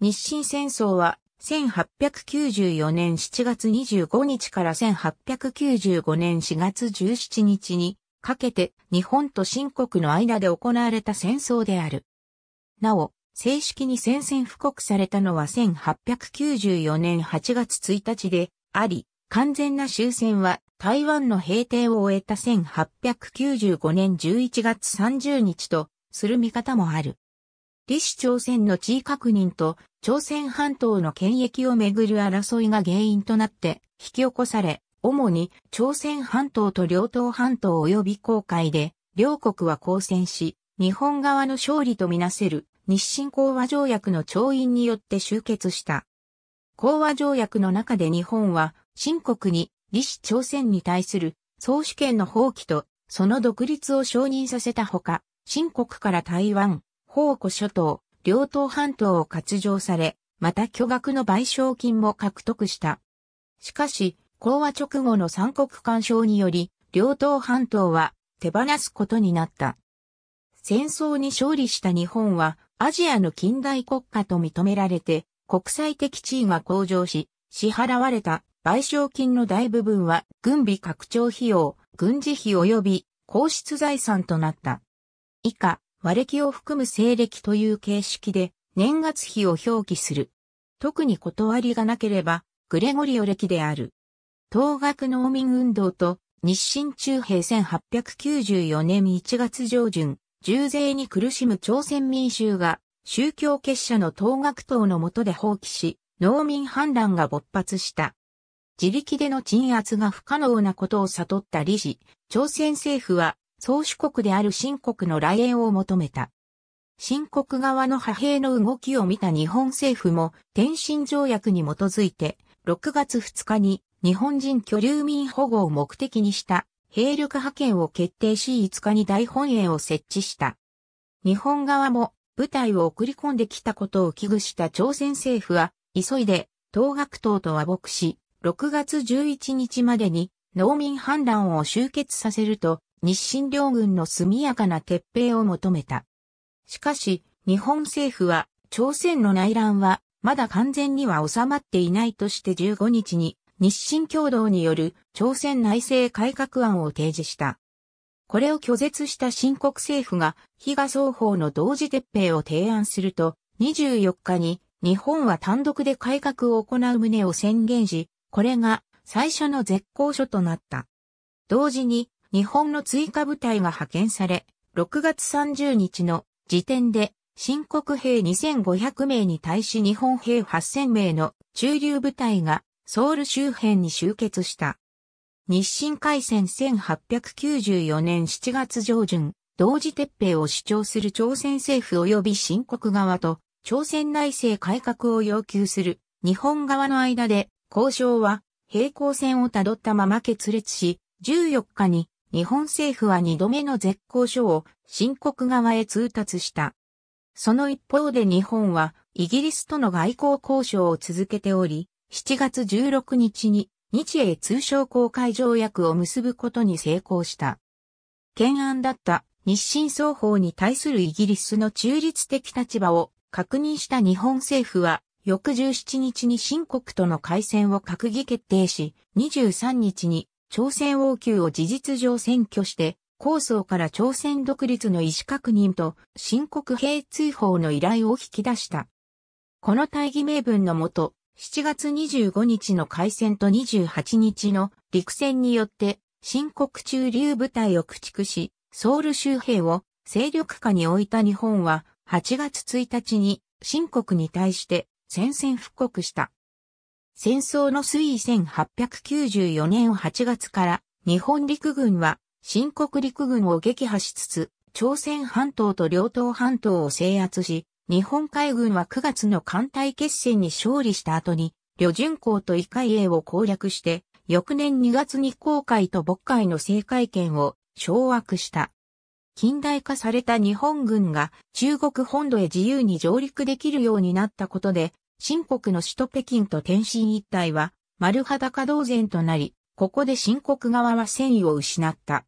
日清戦争は1894年7月25日から1895年4月17日にかけて日本と新国の間で行われた戦争である。なお、正式に宣戦布告されたのは1894年8月1日であり、完全な終戦は台湾の平定を終えた1895年11月30日とする見方もある。李氏朝鮮の地位確認と朝鮮半島の権益をめぐる争いが原因となって引き起こされ、主に朝鮮半島と両東半島及び航海で両国は交戦し、日本側の勝利とみなせる日清講和条約の調印によって終結した。講和条約の中で日本は、新国に、李氏朝鮮に対する総主権の放棄と、その独立を承認させたほか、新国から台湾、宝庫諸島、両島半島を割譲され、また巨額の賠償金も獲得した。しかし、講和直後の三国干渉により、両島半島は手放すことになった。戦争に勝利した日本は、アジアの近代国家と認められて、国際的地位が向上し、支払われた賠償金の大部分は、軍備拡張費用、軍事費及び皇室財産となった。以下、和暦を含む西暦という形式で年月日を表記する。特に断りがなければ、グレゴリオ暦である。東学農民運動と日清中平1894年1月上旬、重税に苦しむ朝鮮民衆が宗教結社の東学党の下で放棄し、農民反乱が勃発した。自力での鎮圧が不可能なことを悟った理事、朝鮮政府は宗主国である新国の来園を求めた。新国側の派兵の動きを見た日本政府も天津条約に基づいて6月2日に日本人居留民保護を目的にした兵力派遣を決定し5日に大本営を設置した。日本側も部隊を送り込んできたことを危惧した朝鮮政府は急いで東学党と和睦し、6月11日までに農民反乱を終結させると日清両軍の速やかな撤兵を求めた。しかし、日本政府は、朝鮮の内乱は、まだ完全には収まっていないとして15日に、日清共同による朝鮮内政改革案を提示した。これを拒絶した新国政府が、日賀双方の同時撤兵を提案すると、24日に日本は単独で改革を行う旨を宣言し、これが最初の絶好書となった。同時に日本の追加部隊が派遣され、6月30日の時点で、新国兵2500名に対し日本兵8000名の中流部隊がソウル周辺に集結した。日清海戦1894年7月上旬、同時撤兵を主張する朝鮮政府及び新国側と朝鮮内政改革を要求する日本側の間で交渉は平行線をたどったまま決裂し、14日に日本政府は二度目の絶交書を新国側へ通達した。その一方で日本はイギリスとの外交交渉を続けており、7月16日に日英通商公開条約を結ぶことに成功した。懸案だった日清双方に対するイギリスの中立的立場を確認した日本政府は、翌17日に新国との開戦を閣議決定し、23日に朝鮮王宮を事実上占拠して、構想から朝鮮独立の意思確認と新国兵通報の依頼を引き出した。この大義名分のもと、7月25日の海戦と28日の陸戦によって、新国中流部隊を駆逐し、ソウル周辺を勢力下に置いた日本は、8月1日に新国に対して宣戦布告した。戦争の推移1894年8月から日本陸軍は新国陸軍を撃破しつつ、朝鮮半島と両東半島を制圧し、日本海軍は9月の艦隊決戦に勝利した後に、旅順港と異海英を攻略して、翌年2月に航海と渤海の制海権を掌握した。近代化された日本軍が中国本土へ自由に上陸できるようになったことで、新国の首都北京と天津一帯は丸裸同然となり、ここで新国側は戦意を失った。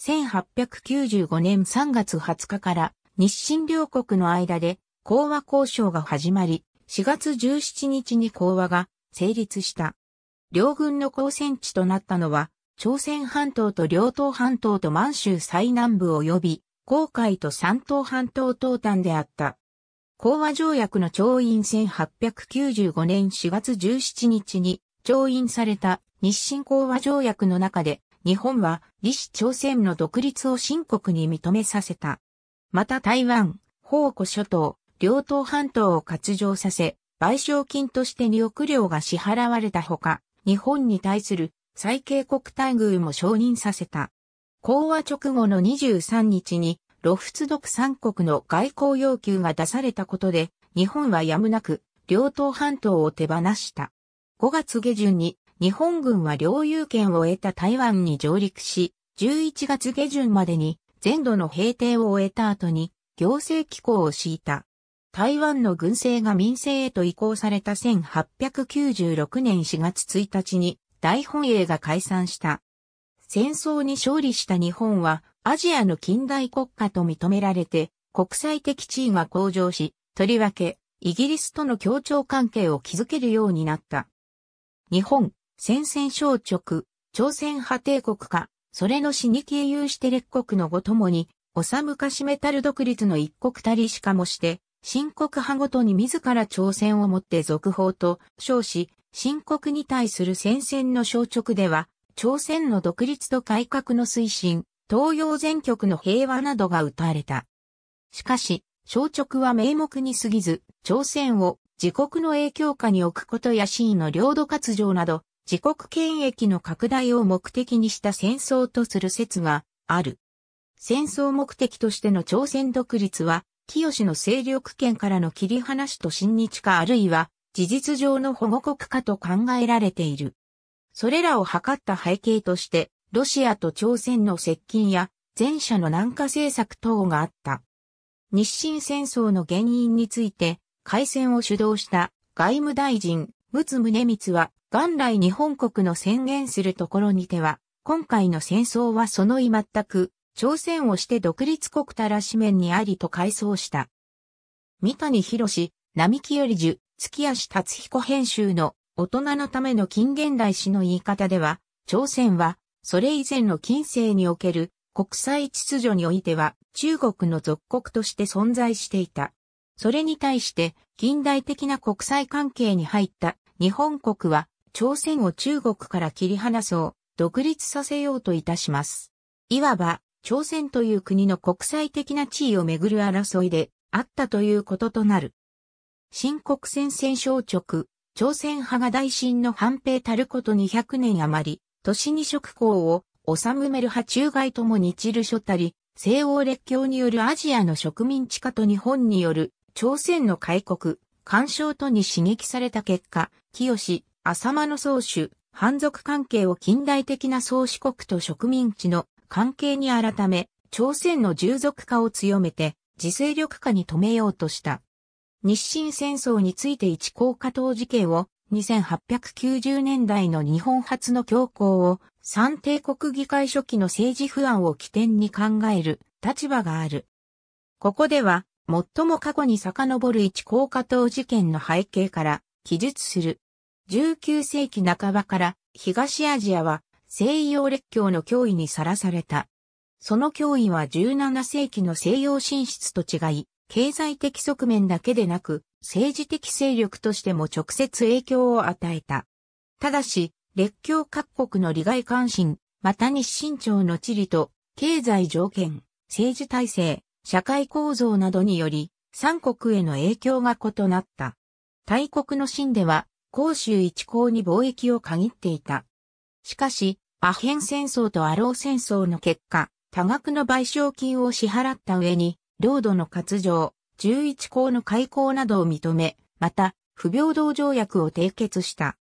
1895年3月20日から日清両国の間で講和交渉が始まり、4月17日に講和が成立した。両軍の交戦地となったのは、朝鮮半島と両東半島と満州最南部及び、黄海と山東半島東端であった。講和条約の調印1895年4月17日に調印された日清講和条約の中で日本は李氏朝鮮の独立を深刻に認めさせた。また台湾、宝庫諸島、両島半島を割譲させ、賠償金として2億両が支払われたほか、日本に対する最恵国待遇も承認させた。講和直後の23日にロフツドク三国の外交要求が出されたことで、日本はやむなく、両党半島を手放した。5月下旬に、日本軍は領有権を得た台湾に上陸し、11月下旬までに、全土の平定を終えた後に、行政機構を敷いた。台湾の軍政が民政へと移行された1896年4月1日に大本営が解散した。戦争に勝利した日本はアジアの近代国家と認められて、国際的地位が向上し、とりわけ、イギリスとの協調関係を築けるようになった。日本、戦線消直、朝鮮派帝国か、それの死に経由して列国のごともに、さむかしめたる独立の一国たりしかもして、新国派ごとに自ら朝鮮をもって続報と称し、新国に対する戦線の消直では、朝鮮の独立と改革の推進、東洋全局の平和などが歌われた。しかし、小直は名目に過ぎず、朝鮮を自国の影響下に置くことや真の領土割譲など、自国権益の拡大を目的にした戦争とする説がある。戦争目的としての朝鮮独立は、清の勢力圏からの切り離しと親日化あるいは事実上の保護国化と考えられている。それらを図った背景として、ロシアと朝鮮の接近や前者の南下政策等があった。日清戦争の原因について、改戦を主導した外務大臣、陸奥宗光は、元来日本国の宣言するところにては、今回の戦争はそのい全く、朝鮮をして独立国たらし面にありと回想した。三谷博士、並木より樹、月足達彦編集の大人のための近現代史の言い方では、朝鮮はそれ以前の近世における国際秩序においては中国の属国として存在していた。それに対して近代的な国際関係に入った日本国は朝鮮を中国から切り離そう、独立させようといたします。いわば朝鮮という国の国際的な地位をめぐる争いであったということとなる。新国戦戦勝直、朝鮮派が大臣の反兵たること200年余り、都市二色校を、オサムメル派中外ともにチル諸たり、西欧列強によるアジアの植民地化と日本による朝鮮の開国、干渉とに刺激された結果、清、浅間の宗主、藩族関係を近代的な宗主国と植民地の関係に改め、朝鮮の従属化を強めて、自勢力化に止めようとした。日清戦争について一高加藤事件を2890年代の日本初の教皇を、三帝国議会初期の政治不安を起点に考える立場がある。ここでは、最も過去に遡る一高架党事件の背景から記述する。19世紀半ばから東アジアは西洋列強の脅威にさらされた。その脅威は17世紀の西洋進出と違い、経済的側面だけでなく、政治的勢力としても直接影響を与えた。ただし、列強各国の利害関心、また日清朝の地理と、経済条件、政治体制、社会構造などにより、三国への影響が異なった。大国の清では、広州一向に貿易を限っていた。しかし、アヘン戦争とアロー戦争の結果、多額の賠償金を支払った上に、領土の割譲、11項の開港などを認め、また、不平等条約を締結した。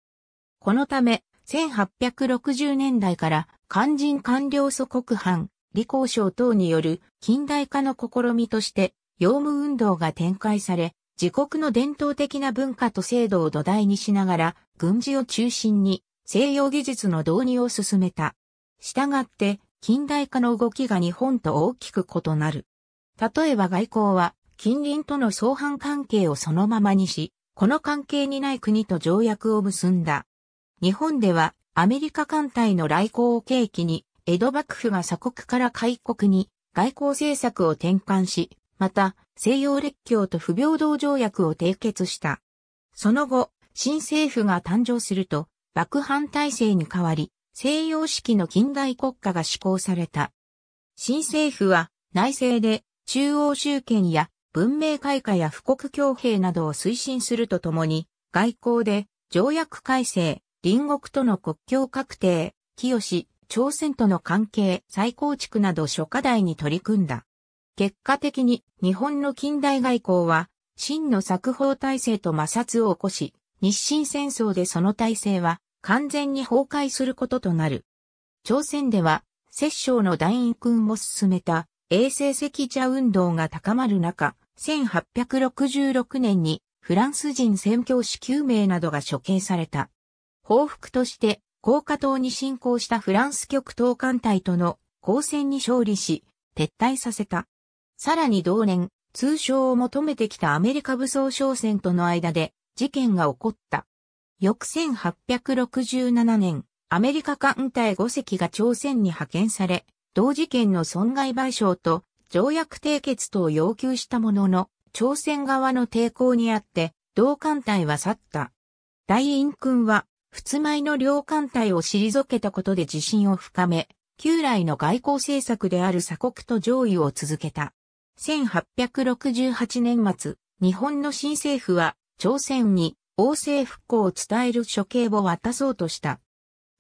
このため、1860年代から肝心官僚祖国藩、李光省等による近代化の試みとして、用務運動が展開され、自国の伝統的な文化と制度を土台にしながら、軍事を中心に西洋技術の導入を進めた。したがって、近代化の動きが日本と大きく異なる。例えば外交は、近隣との相反関係をそのままにし、この関係にない国と条約を結んだ。日本では、アメリカ艦隊の来航を契機に、江戸幕府が鎖国から開国に、外交政策を転換し、また、西洋列強と不平等条約を締結した。その後、新政府が誕生すると、幕藩体制に変わり、西洋式の近代国家が施行された。新政府は、内政で中央集権や文明開化や富国強兵などを推進するとともに、外交で条約改正、隣国との国境確定、清、朝鮮との関係再構築など諸課題に取り組んだ。結果的に日本の近代外交は、真の作法体制と摩擦を起こし、日清戦争でその体制は完全に崩壊することとなる。朝鮮では、摂政の団員君も進めた衛星赤茶運動が高まる中、1866年にフランス人宣教師9名などが処刑された。報復として、高架島に侵攻したフランス極東艦隊との交戦に勝利し、撤退させた。さらに同年、通称を求めてきたアメリカ武装商船との間で事件が起こった。翌1867年、アメリカ艦隊5隻が朝鮮に派遣され、同事件の損害賠償と条約締結等を要求したものの、朝鮮側の抵抗にあって、同艦隊は去った。大院君は、仏前の両艦隊を退けたことで自信を深め、旧来の外交政策である鎖国と上位を続けた。1868年末、日本の新政府は、朝鮮に王政復興を伝える処刑を渡そうとした。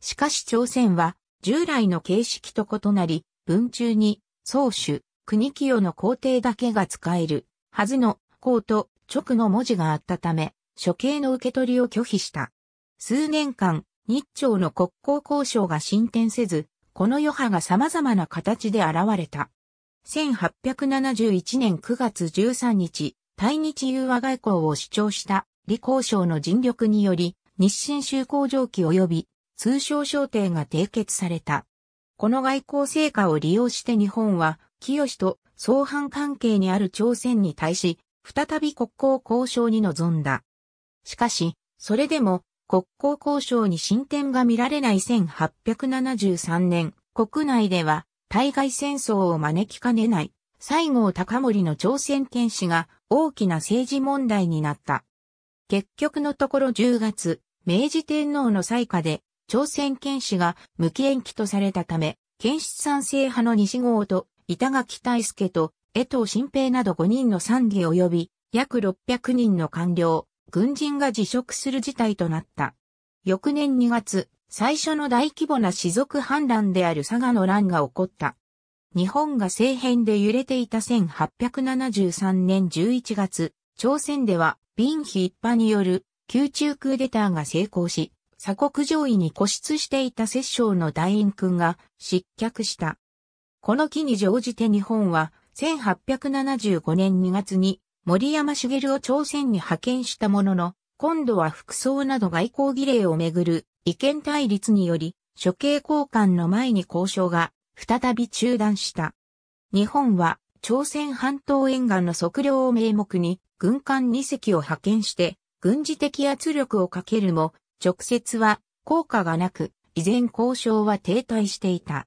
しかし朝鮮は、従来の形式と異なり、文中に、宗主、国清の皇帝だけが使える、はずの、皇と直の文字があったため、処刑の受け取りを拒否した。数年間、日朝の国交交渉が進展せず、この余波が様々な形で現れた。1871年9月13日、対日融和外交を主張した李交渉の尽力により、日清修行条記及び通商商定が締結された。この外交成果を利用して日本は、清と相反関係にある朝鮮に対し、再び国交交渉に臨んだ。しかし、それでも国交交渉に進展が見られない1873年、国内では対外戦争を招きかねない西郷隆盛の朝鮮剣士が大きな政治問題になった。結局のところ10月、明治天皇の最下で朝鮮剣士が無期延期とされたため、剣士賛成派の西郷と板垣大助と江藤新平など5人の賛議及び、約600人の官僚、軍人が辞職する事態となった。翌年2月、最初の大規模な士族反乱である佐賀の乱が起こった。日本が政変で揺れていた1873年11月、朝鮮では、ビンヒ一派による宮中クーデターが成功し、鎖国上位に固執していた摂政の大院君が失脚した。この機に乗じて日本は1875年2月に森山茂を朝鮮に派遣したものの、今度は服装など外交儀礼をめぐる意見対立により、処刑交換の前に交渉が再び中断した。日本は朝鮮半島沿岸の測量を名目に軍艦2隻を派遣して軍事的圧力をかけるも直接は効果がなく、依然交渉は停滞していた。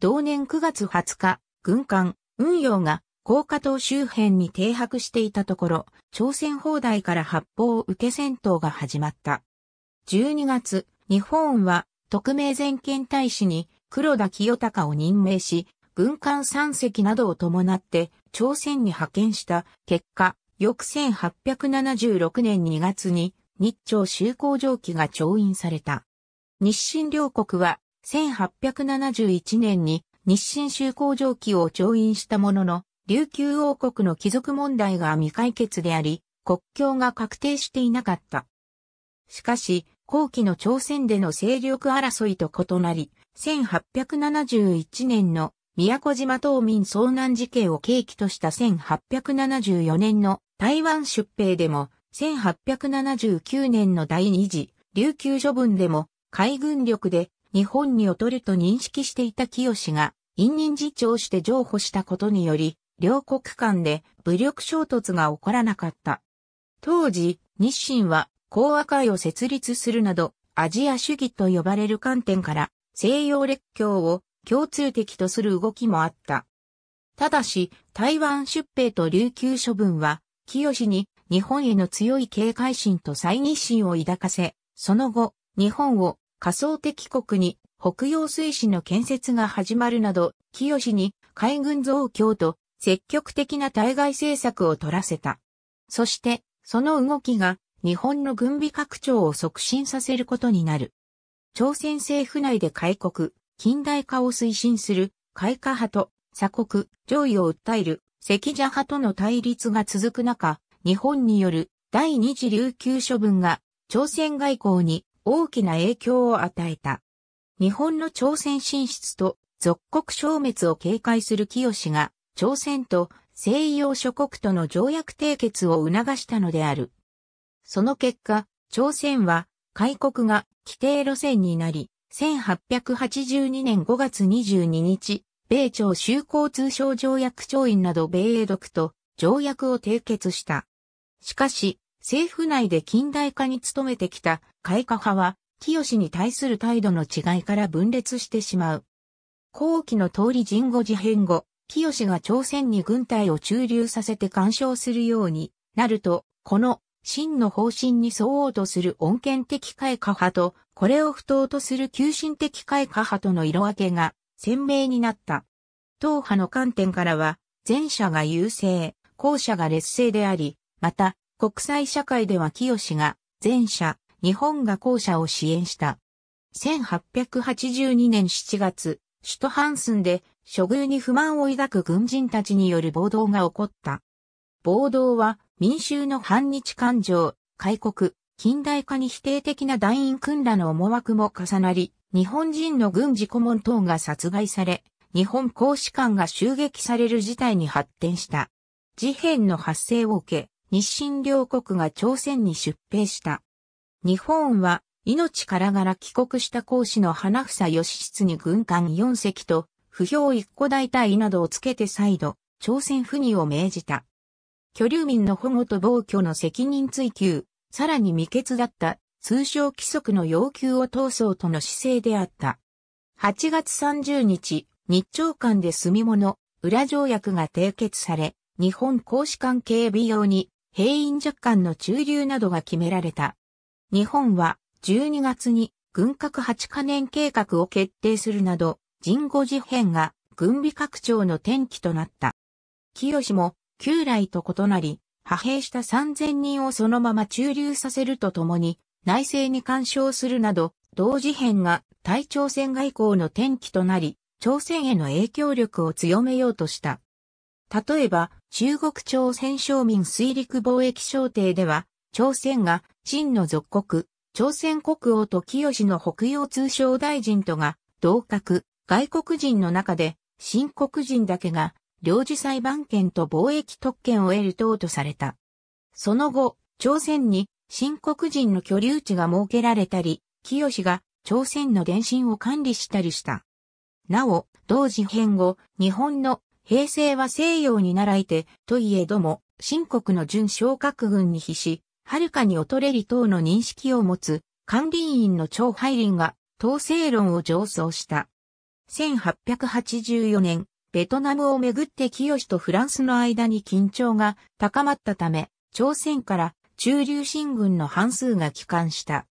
同年9月20日、軍艦、運用が、高架島周辺に停泊していたところ、朝鮮砲台から発砲を受け戦闘が始まった。12月、日本は、特命全権大使に、黒田清隆を任命し、軍艦3隻などを伴って、朝鮮に派遣した結果、翌1876年2月に、日朝修好条記が調印された。日清両国は1871年に日清修好条記を調印したものの、琉球王国の貴族問題が未解決であり、国境が確定していなかった。しかし、後期の朝鮮での勢力争いと異なり、1871年の宮古島島民遭難事件を契機とした1874年の台湾出兵でも1879年の第二次、琉球処分でも、海軍力で日本に劣ると認識していた清が、陰任次長して譲歩したことにより、両国間で武力衝突が起こらなかった。当時、日清は、講和会を設立するなど、アジア主義と呼ばれる観点から、西洋列強を共通的とする動きもあった。ただし、台湾出兵と琉球処分は、清に日本への強い警戒心と再日心を抱かせ、その後、日本を仮想敵国に北洋水師の建設が始まるなど、清に海軍増強と積極的な対外政策を取らせた。そして、その動きが日本の軍備拡張を促進させることになる。朝鮮政府内で開国、近代化を推進する開化派と鎖国、上位を訴える赤邪派との対立が続く中、日本による第二次琉球処分が朝鮮外交に大きな影響を与えた。日本の朝鮮進出と属国消滅を警戒する清が朝鮮と西洋諸国との条約締結を促したのである。その結果、朝鮮は開国が規定路線になり、1882年5月22日、米朝修好通商条約調印など米英独と条約を締結した。しかし、政府内で近代化に努めてきた開化派は、清に対する態度の違いから分裂してしまう。後期の通り神後事変後、清が朝鮮に軍隊を駐留させて干渉するようになると、この真の方針に沿おうとする恩恵的開化派と、これを不当とする急進的開化派との色分けが鮮明になった。党派の観点からは、前者が優勢、後者が劣勢であり、また、国際社会では清が前者、日本が後者を支援した。1882年7月、首都ハンスンで処遇に不満を抱く軍人たちによる暴動が起こった。暴動は民衆の反日感情、開国、近代化に否定的な団員君らの思惑も重なり、日本人の軍事顧問等が殺害され、日本公使館が襲撃される事態に発展した。事変の発生を受け、日清両国が朝鮮に出兵した。日本は命からがら帰国した講師の花房義室に軍艦4隻と不評一個大隊などをつけて再度朝鮮不義を命じた。居留民の保護と暴挙の責任追及、さらに未決だった通称規則の要求を通そうとの姿勢であった。8月30日、日朝間で住み物、裏条約が締結され、日本公使館警備用に兵員若干の中流などが決められた。日本は12月に軍拡8カ年計画を決定するなど、人語事変が軍備拡張の転機となった。清も旧来と異なり、派兵した3000人をそのまま駐留させるとともに、内政に干渉するなど、同事変が対朝鮮外交の転機となり、朝鮮への影響力を強めようとした。例えば、中国朝鮮商民水陸貿易商定では、朝鮮が、真の属国、朝鮮国王と清の北洋通商大臣とが、同格、外国人の中で、新国人だけが、領事裁判権と貿易特権を得る等とされた。その後、朝鮮に、新国人の居留地が設けられたり、清が、朝鮮の電信を管理したりした。なお、同時編後、日本の平成は西洋に習いて、といえども、新国の準昇格軍に比し、はるかに劣れり等の認識を持つ、管理員の張配林が、統制論を上奏した。1884年、ベトナムをめぐって清とフランスの間に緊張が高まったため、朝鮮から中流新軍の半数が帰還した。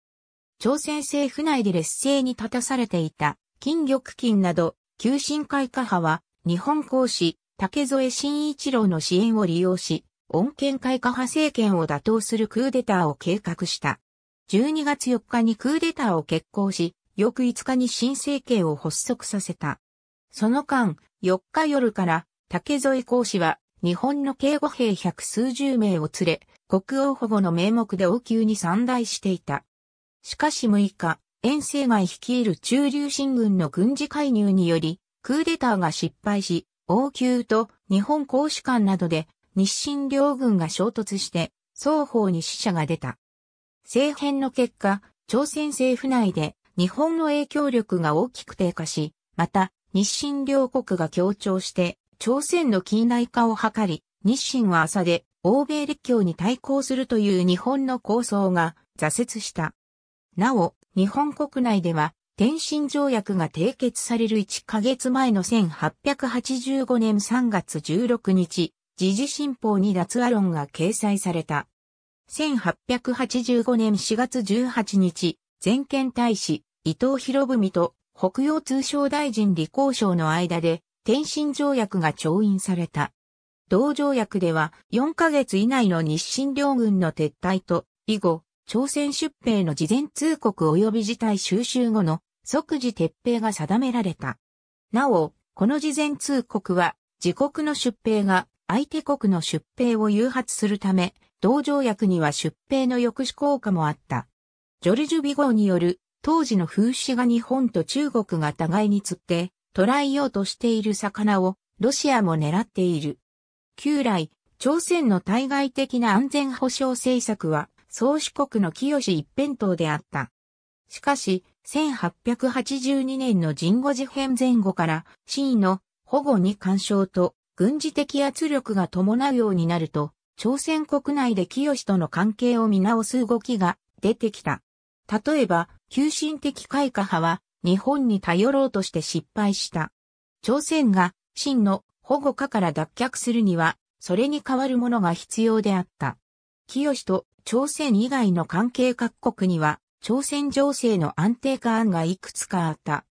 朝鮮政府内で劣勢に立たされていた金玉金など、旧新会下派は日本公使、竹添新一郎の支援を利用し、恩恵会下派政権を打倒するクーデターを計画した。12月4日にクーデターを決行し、翌5日に新政権を発足させた。その間、4日夜から竹添公使は日本の警護兵百数十名を連れ、国王保護の名目で応急に散大していた。しかし6日、遠征外率いる中流新軍の軍事介入により、クーデターが失敗し、王宮と日本公使館などで日清両軍が衝突して双方に死者が出た。政変の結果、朝鮮政府内で日本の影響力が大きく低下し、また日清両国が協調して朝鮮の近代化を図り、日清は朝で欧米列強に対抗するという日本の構想が挫折した。なお、日本国内では天津条約が締結される1ヶ月前の1885年3月16日、時事新報に脱ア論が掲載された。1885年4月18日、全権大使、伊藤博文と北洋通商大臣李光省の間で、天津条約が調印された。同条約では、4ヶ月以内の日清両軍の撤退と、以後、朝鮮出兵の事前通告及び事態収集後の即時撤兵が定められた。なお、この事前通告は、自国の出兵が相手国の出兵を誘発するため、同条約には出兵の抑止効果もあった。ジョルジュ・ビゴーによる、当時の風刺が日本と中国が互いに釣って、捕らえようとしている魚を、ロシアも狙っている。旧来、朝鮮の対外的な安全保障政策は、宗主国の清一辺倒であった。しかし、1882年の神護事変前後から真意の保護に干渉と軍事的圧力が伴うようになると、朝鮮国内で清との関係を見直す動きが出てきた。例えば、急進的開化派は日本に頼ろうとして失敗した。朝鮮が真の保護下から脱却するには、それに代わるものが必要であった。清と朝鮮以外の関係各国には、朝鮮情勢の安定化案がいくつかあった。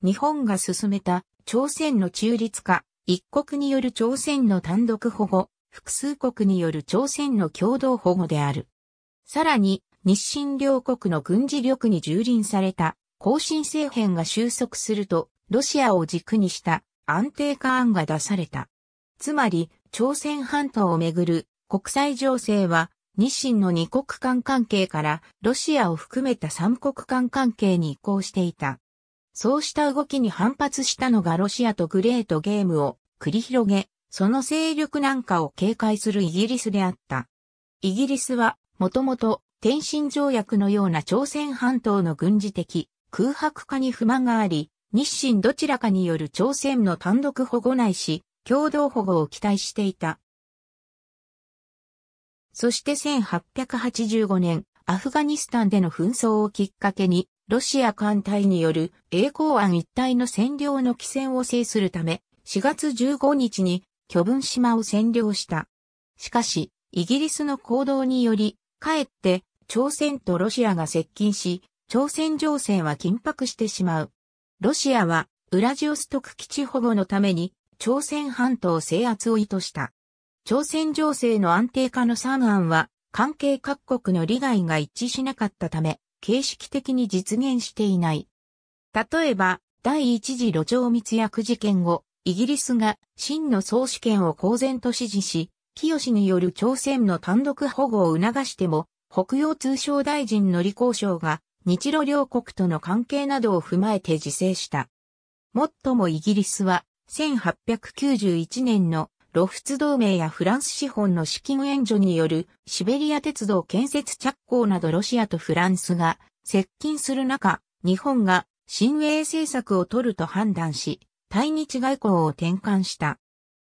日本が進めた朝鮮の中立化、一国による朝鮮の単独保護、複数国による朝鮮の共同保護である。さらに、日清両国の軍事力に蹂躙された、更新政変が収束すると、ロシアを軸にした安定化案が出された。つまり、朝鮮半島をめぐる国際情勢は日清の二国間関係からロシアを含めた三国間関係に移行していた。そうした動きに反発したのがロシアとグレートゲームを繰り広げ、その勢力なんかを警戒するイギリスであった。イギリスは、もともと、天津条約のような朝鮮半島の軍事的空白化に不満があり、日清どちらかによる朝鮮の単独保護ないし、共同保護を期待していた。そして1885年、アフガニスタンでの紛争をきっかけに、ロシア艦隊による栄光湾一帯の占領の起戦を制するため、4月15日に巨文島を占領した。しかし、イギリスの行動により、かえって朝鮮とロシアが接近し、朝鮮情勢は緊迫してしまう。ロシアは、ウラジオストク基地保護のために、朝鮮半島制圧を意図した。朝鮮情勢の安定化の3案は、関係各国の利害が一致しなかったため、形式的に実現していない。例えば、第一次路上密約事件後、イギリスが真の総主権を公然と支持し、清による朝鮮の単独保護を促しても、北洋通商大臣の李光省が日露両国との関係などを踏まえて自制した。もっともイギリスは1891年のロフツ同盟やフランス資本の資金援助によるシベリア鉄道建設着工などロシアとフランスが接近する中、日本が新鋭政策を取ると判断し、対日外交を転換した。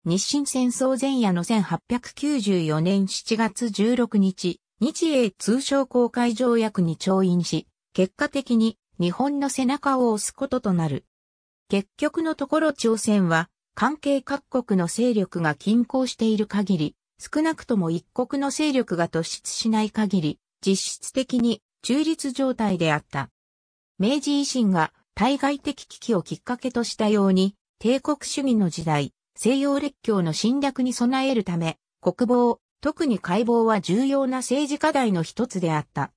日清戦争前夜の1894年7月16日、日英通商公開条約に調印し、結果的に日本の背中を押すこととなる。結局のところ朝鮮は関係各国の勢力が均衡している限り、少なくとも一国の勢力が突出しない限り、実質的に中立状態であった。明治維新が対外的危機をきっかけとしたように、帝国主義の時代、西洋列強の侵略に備えるため、国防、特に解剖は重要な政治課題の一つであった。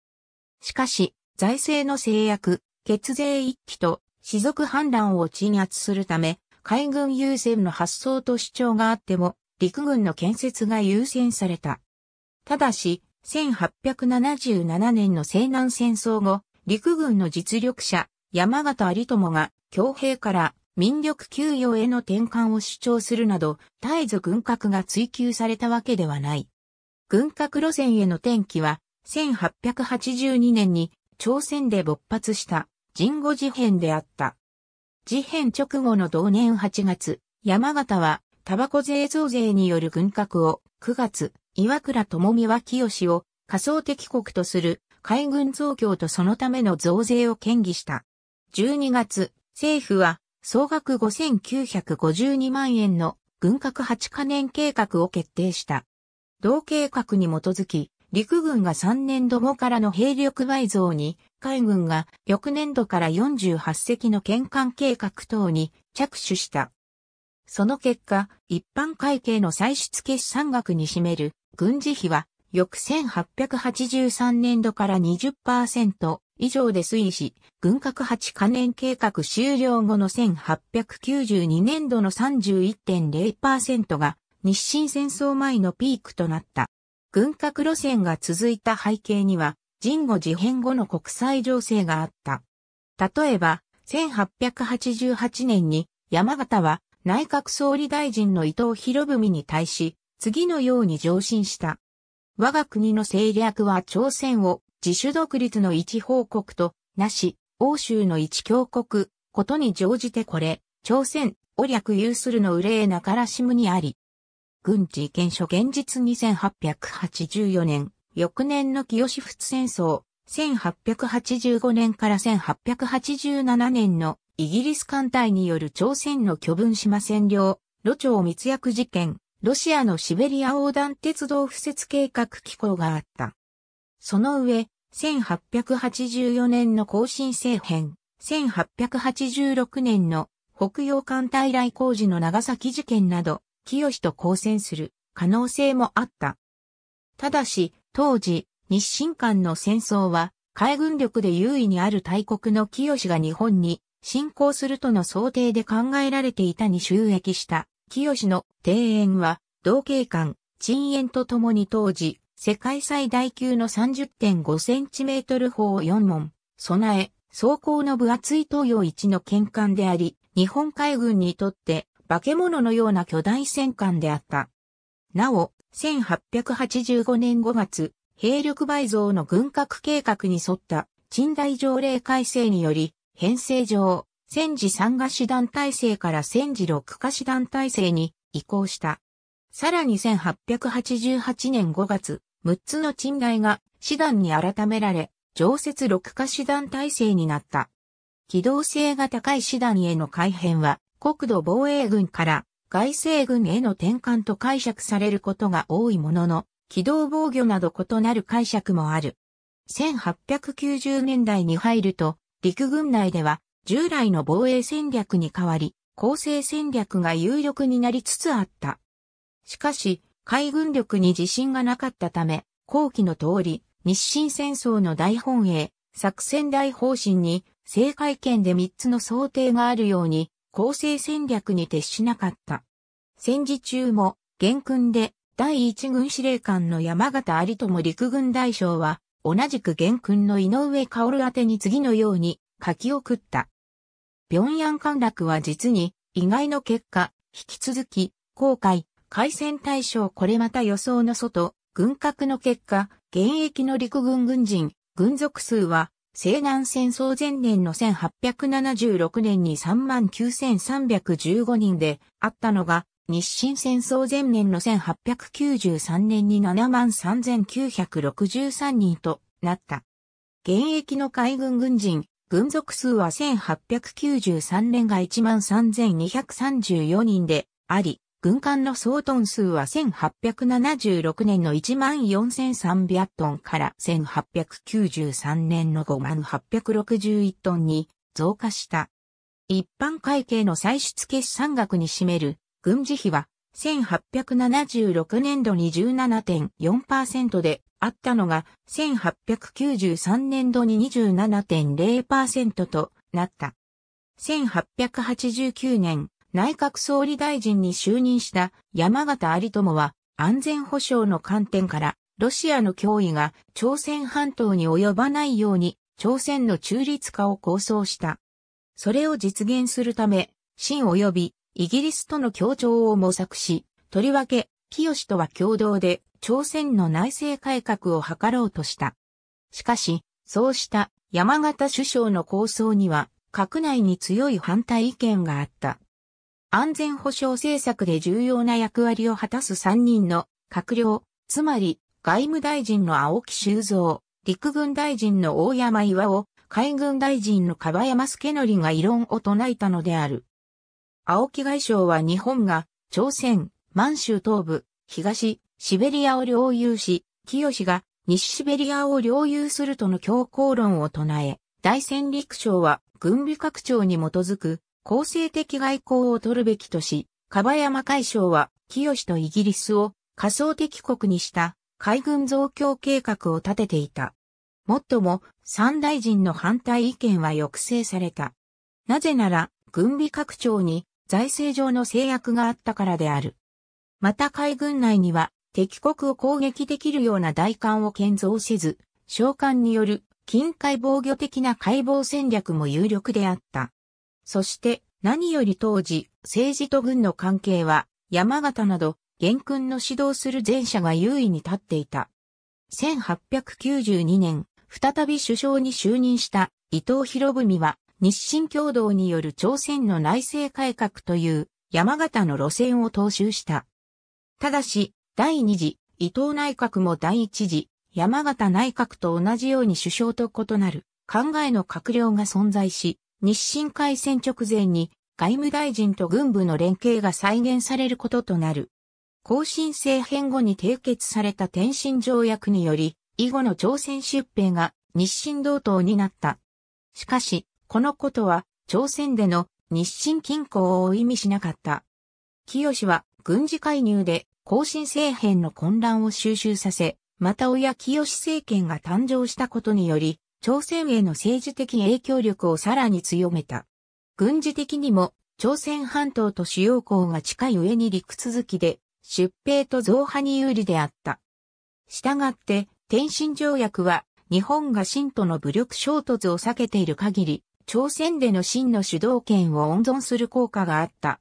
しかし、財政の制約、血税一揆と士族反乱を鎮圧するため、海軍優先の発想と主張があっても、陸軍の建設が優先された。ただし、1877年の西南戦争後、陸軍の実力者、山形有友が、強兵から民力給与への転換を主張するなど、絶えず軍拡が追求されたわけではない。軍拡路線への転機は、1882年に朝鮮で勃発した、神護事変であった。事変直後の同年8月、山形は、タバコ税増税による軍拡を、9月、岩倉智美は清を仮想敵国とする海軍増強とそのための増税を建議した。12月、政府は総額5952万円の軍拡8カ年計画を決定した。同計画に基づき、陸軍が3年度後からの兵力倍増に、海軍が翌年度から48隻の県艦計画等に着手した。その結果、一般会計の歳出決算額に占める軍事費は、翌1883年度から20%以上で推移し、軍拡8カ年計画終了後の1892年度の31.0%が日清戦争前のピークとなった。軍拡路線が続いた背景には、人後事変後の国際情勢があった。例えば、1888年に山形は内閣総理大臣の伊藤博文に対し、次のように上申した。我が国の政略は朝鮮を自主独立の一報告となし、欧州の一強国、ことに乗じてこれ、朝鮮を略有するの憂えなからしむにあり、軍事意見書現実2884年、翌年の清仏戦争、1885年から1887年のイギリス艦隊による朝鮮の巨分島占領、路長密約事件、ロシアのシベリア横断鉄道敷設計画機構があった。その上、1884年の更新政変、1886年の北洋艦隊来工事の長崎事件など、清と交戦する可能性もあった。ただし、当時、日清間の戦争は、海軍力で優位にある大国の清が日本に侵攻するとの想定で考えられていたに収益した清の庭園は、同景官、鎮園とともに当時、世界最大級の3 0 5センチメートル砲4門、備え、装甲の分厚い東洋一の県艦であり、日本海軍にとって化け物のような巨大戦艦であった。なお、1885年5月、兵力倍増の軍拡計画に沿った賃代条例改正により、編成上、戦時三河師団体制から戦時六河師団体制に移行した。さらに1888年5月、6つの賃代が師団に改められ、常設六河師団体制になった。機動性が高い師団への改変は、国土防衛軍から外政軍への転換と解釈されることが多いものの、機動防御など異なる解釈もある。1890年代に入ると、陸軍内では従来の防衛戦略に代わり、構成戦略が有力になりつつあった。しかし、海軍力に自信がなかったため、後期の通り、日清戦争の大本営、作戦大方針に、政界圏で3つの想定があるように、構成戦略に徹しなかった。戦時中も、元軍で第一軍司令官の山形有友陸軍大将は、同じく元軍の井上薫宛てに次のように書き送った。平壌陥落は実に意外の結果、引き続き、後悔、海戦対象これまた予想の外、軍拡の結果、現役の陸軍軍人、軍属数は西南戦争前年の1876年に39,315人であったのが、日清戦争前年の1893年に73,963人となった。現役の海軍軍人、軍属数は1893年が13,234人であり、軍艦の総トン数は1876年の14,300トンから1893年の5861トンに増加した。一般会計の歳出決算額に占める軍事費は1876年度に17.4%であったのが1893年度に27.0%となった。1889年内閣総理大臣に就任した山形有友は安全保障の観点からロシアの脅威が朝鮮半島に及ばないように朝鮮の中立化を構想した。それを実現するため、新及びイギリスとの協調を模索し、とりわけ清とは共同で朝鮮の内政改革を図ろうとした。しかし、そうした山形首相の構想には、閣内に強い反対意見があった。安全保障政策で重要な役割を果たす3人の閣僚、つまり外務大臣の青木修造、陸軍大臣の大山岩尾、海軍大臣の川山助則が異論を唱えたのである。青木外相は日本が朝鮮、満州東部、東、シベリアを領有し、清が西シベリアを領有するとの強硬論を唱え、大戦陸将は軍備拡張に基づく公正的外交を取るべきとし、樺山海将は、清とイギリスを仮想敵国にした海軍増強計画を立てていた。もっとも、三大臣の反対意見は抑制された。なぜなら、軍備拡張に財政上の制約があったからである。また海軍内には、敵国を攻撃できるような大艦を建造せず、召喚による近海防御的な解剖戦略も有力であった。そして何より当時、政治と軍の関係は山形など元君の指導する前者が優位に立っていた。1892年、再び首相に就任した伊藤博文は日清共同による朝鮮の内政改革という山形の路線を踏襲した。ただし、第二次伊藤内閣も第一次山形内閣と同じように首相と異なる考えの閣僚が存在し、日清海戦直前に外務大臣と軍部の連携が再現されることとなる。更新政変後に締結された天津条約により、以後の朝鮮出兵が日清同等になった。しかし、このことは朝鮮での日清均衡を意味しなかった。清は軍事介入で更新政変の混乱を収集させ、また親清政権が誕生したことにより、朝鮮への政治的影響力をさらに強めた。軍事的にも朝鮮半島と主要港が近い上に陸続きで出兵と増派に有利であった。したがって天津条約は日本が清との武力衝突を避けている限り、朝鮮での清の主導権を温存する効果があった。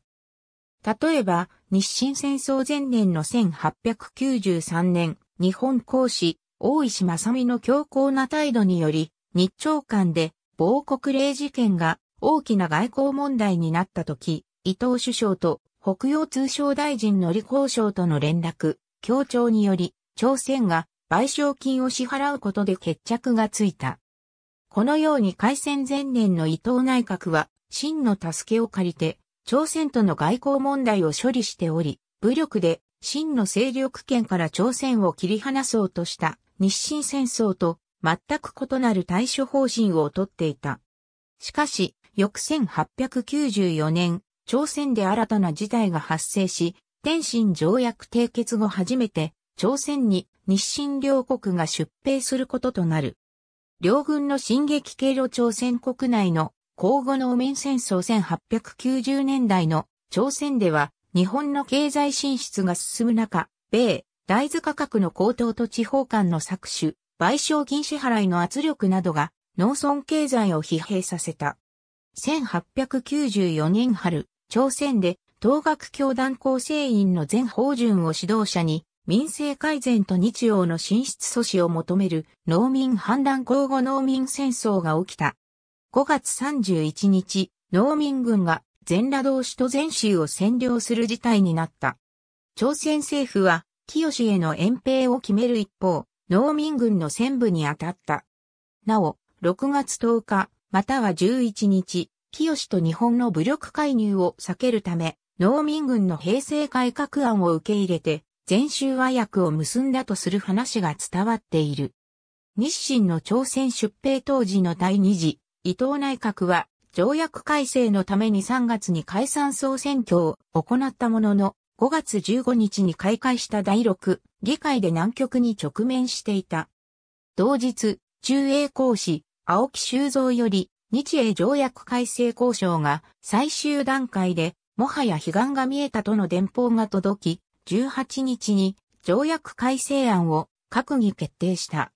例えば、日清戦争前年の1893年、日本公使、大石正美の強硬な態度により、日朝間で亡国令事件が大きな外交問題になった時、伊藤首相と北洋通商大臣の李交渉との連絡、協調により、朝鮮が賠償金を支払うことで決着がついた。このように開戦前年の伊藤内閣は、真の助けを借りて、朝鮮との外交問題を処理しており、武力で真の勢力圏から朝鮮を切り離そうとした日清戦争と全く異なる対処方針をとっていた。しかし、翌1894年、朝鮮で新たな事態が発生し、天津条約締結後初めて、朝鮮に日清両国が出兵することとなる。両軍の進撃経路朝鮮国内の交互の面戦争1890年代の朝鮮では日本の経済進出が進む中、米、大豆価格の高騰と地方間の搾取、賠償金支払いの圧力などが農村経済を疲弊させた。1894年春、朝鮮で東学教団構成員の全法順を指導者に民生改善と日曜の進出阻止を求める農民反乱交互農民戦争が起きた。5月31日、農民軍が全羅同士と全州を占領する事態になった。朝鮮政府は清への延兵を決める一方、農民軍の戦部に当たった。なお、6月10日、または11日、清と日本の武力介入を避けるため、農民軍の平成改革案を受け入れて、全州和訳を結んだとする話が伝わっている。日清の朝鮮出兵当時の第二次、伊藤内閣は、条約改正のために3月に解散総選挙を行ったものの、5月15日に開会した第6議会で南極に直面していた。同日、中英公使、青木修造より、日英条約改正交渉が最終段階で、もはや悲願が見えたとの電報が届き、18日に条約改正案を閣議決定した。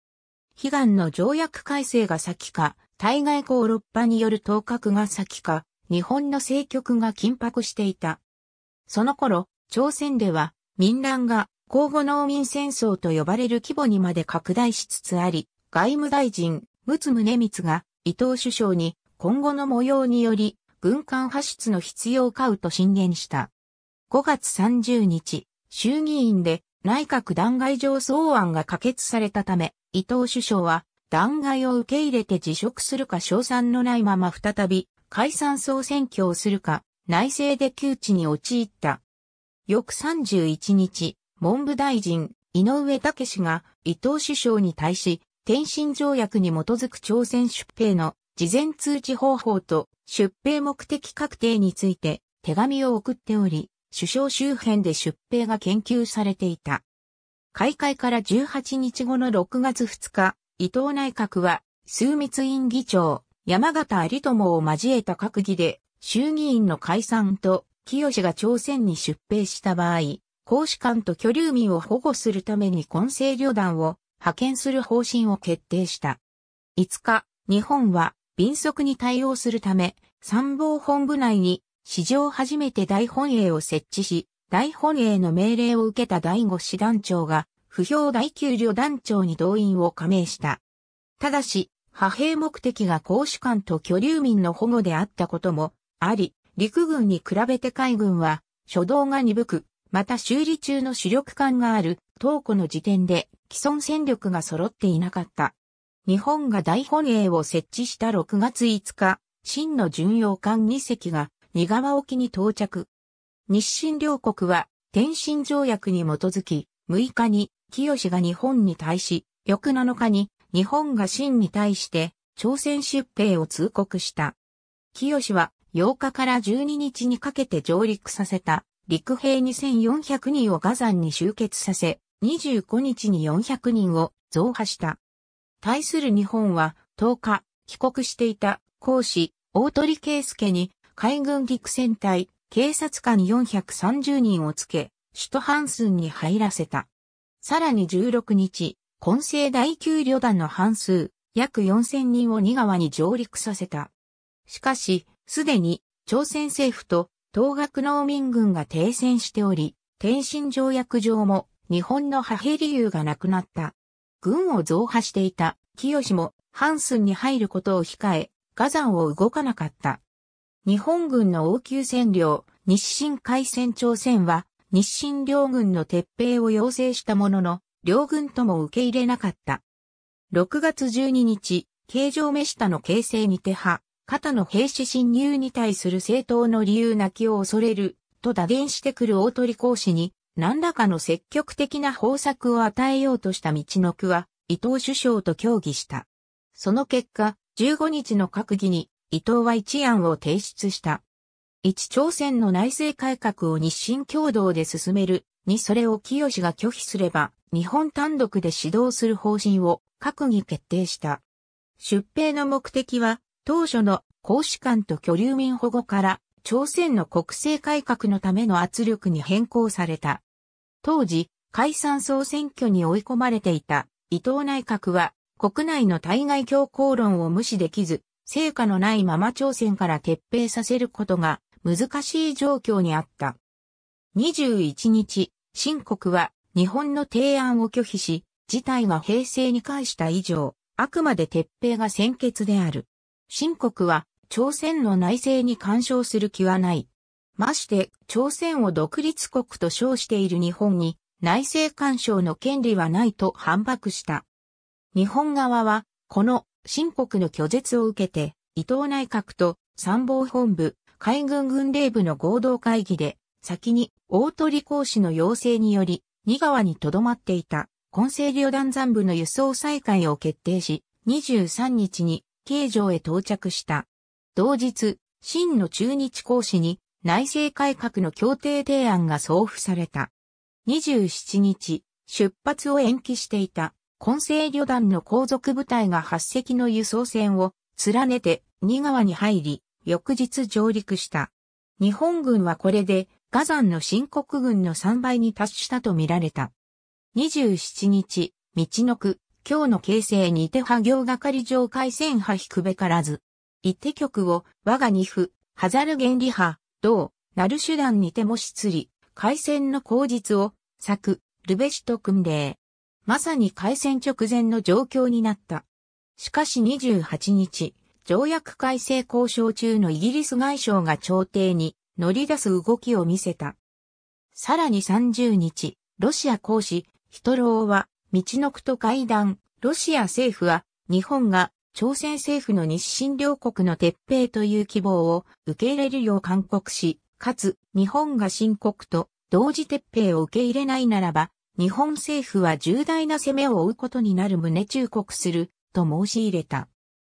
悲願の条約改正が先か、対外交六波による当閣が先か、日本の政局が緊迫していた。その頃、朝鮮では民乱が交互農民戦争と呼ばれる規模にまで拡大しつつあり、外務大臣、陸奥宗光が伊藤首相に今後の模様により軍艦派出の必要かうと進言した。5月30日、衆議院で内閣弾劾上草案が可決されたため、伊藤首相は弾劾を受け入れて辞職するか賞賛のないまま再び解散総選挙をするか内政で窮地に陥った。翌31日、文部大臣、井上武氏が伊藤首相に対し、天津条約に基づく朝鮮出兵の事前通知方法と出兵目的確定について手紙を送っており、首相周辺で出兵が研究されていた。開会から18日後の6月2日、伊藤内閣は、枢密院議長、山形有友を交えた閣議で、衆議院の解散と清が朝鮮に出兵した場合、公使館と居留民を保護するために混成旅団を派遣する方針を決定した。5日、日本は敏速に対応するため、参謀本部内に史上初めて大本営を設置し、大本営の命令を受けた第五師団長が、不評第九旅団長に動員を加盟した。ただし、派兵目的が公主館と居留民の保護であったこともあり、陸軍に比べて海軍は、初動が鈍く、また修理中の主力艦がある、東湖の時点で、既存戦力が揃っていなかった。日本が大本営を設置した6月5日、真の巡洋艦2隻が、新川沖に到着。日清両国は、天津条約に基づき、6日に、清が日本に対し、翌7日に、日本が清に対して、朝鮮出兵を通告した。清は、8日から12日にかけて上陸させた陸兵2400人をガザンに集結させ、25日に400人を増派した。対する日本は10日、帰国していた講師、大鳥圭介に海軍陸戦隊、警察官430人をつけ、首都ハンスンに入らせた。さらに16日、混成第9旅団の半数、約4000人を2川に上陸させた。しかし、すでに朝鮮政府と東学農民軍が停戦しており、天津条約上も日本の派兵理由がなくなった。軍を増派していた清もハンスンに入ることを控え、火山を動かなかった。日本軍の応急占領、日清海戦朝鮮は日清両軍の撤兵を要請したものの、両軍とも受け入れなかった。6月12日、形状目下の形成に手派、肩の兵士侵入に対する正当の理由なきを恐れる、と打電してくる大鳥講師に、何らかの積極的な方策を与えようとした道の区は、伊藤首相と協議した。その結果、15日の閣議に、伊藤は一案を提出した。一朝鮮の内政改革を日清共同で進める、にそれを清が拒否すれば、日本単独で指導する方針を閣議決定した。出兵の目的は、当初の公使館と居留民保護から朝鮮の国政改革のための圧力に変更された。当時、解散総選挙に追い込まれていた伊藤内閣は国内の対外強硬論を無視できず、成果のないまま朝鮮から撤兵させることが難しい状況にあった。21日、新国は日本の提案を拒否し、事態が平成に返した以上、あくまで撤兵が先決である。新国は朝鮮の内政に干渉する気はない。まして、朝鮮を独立国と称している日本に内政干渉の権利はないと反駁した。日本側は、この新国の拒絶を受けて、伊藤内閣と参謀本部、海軍軍令部の合同会議で、先に大鳥公使の要請により、二川に留まっていた、混成旅団残部の輸送再開を決定し、23日に京城へ到着した。同日、真の中日講師に内政改革の協定提案が送付された。27日、出発を延期していた混成旅団の皇族部隊が8隻の輸送船を連ねて新川に入り、翌日上陸した。日本軍はこれで、ガザンの新国軍の3倍に達したとみられた。27日、道の区、今日の形成にて波行がかり上回線波引くべからず。一手局を我が二歩、ハザル原理派、同、なる手段にても失り。回線の口実を、作、ルベシと訓令。まさに回線直前の状況になった。しかし28日、条約改正交渉中のイギリス外相が調停に乗り出す動きを見せた。さらに30日、ロシア公使、ヒトローは道のくと会談、ロシア政府は、日本が朝鮮政府の日清両国の撤兵という希望を受け入れるよう勧告し、かつ日本が新国と同時撤兵を受け入れないならば、日本政府は重大な攻めを負うことになる旨忠告すると申し入れた。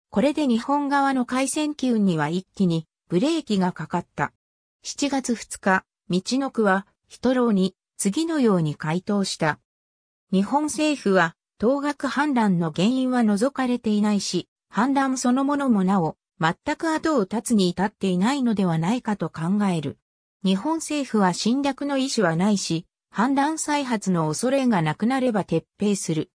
これで日本側の海戦機運には一気にブレーキがかかった。7月2日、道の区は、ヒトローに次のように回答した。日本政府は、当学反乱の原因は除かれていないし、反乱そのものもなお、全く後を絶つに至っていないのではないかと考える。日本政府は侵略の意思はないし、反乱再発の恐れがなくなれば撤兵する。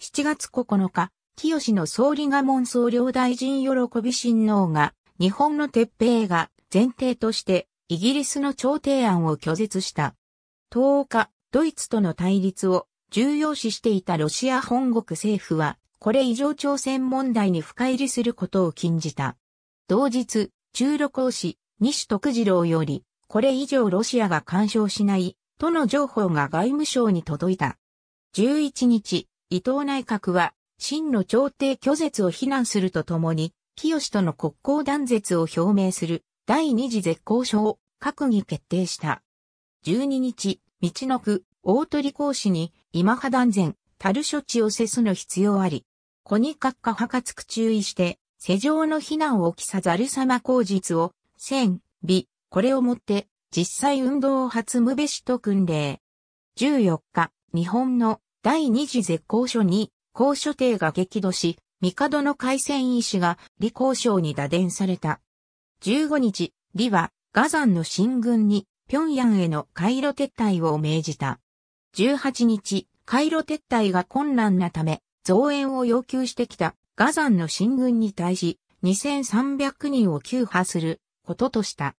7月9日、清の総理が門総領大臣喜び親王が、日本の撤兵が前提として、イギリスの調停案を拒絶した。10日、ドイツとの対立を重要視していたロシア本国政府は、これ以上朝鮮問題に深入りすることを禁じた。同日、中路公使、西徳次郎より、これ以上ロシアが干渉しない、との情報が外務省に届いた。11日、伊藤内閣は、真の朝廷拒絶を非難するとともに、清との国交断絶を表明する第二次絶交書を閣議決定した。12日、道の区、大鳥公使に今派断前、たる処置をせすの必要あり。子に閣下はかつく注意して、世上の非難をきさざる様口実を、戦、美、これをもって、実際運動を発むべしと訓令。14日、日本の第二次絶交所に、高所帝が激怒し、帝の海戦医師が李公渉に打電された。15日、李は、ガザンの進軍に、平壌への回路撤退を命じた。18日、回路撤退が困難なため、増援を要求してきたガザンの進軍に対し、2300人を救破することとした。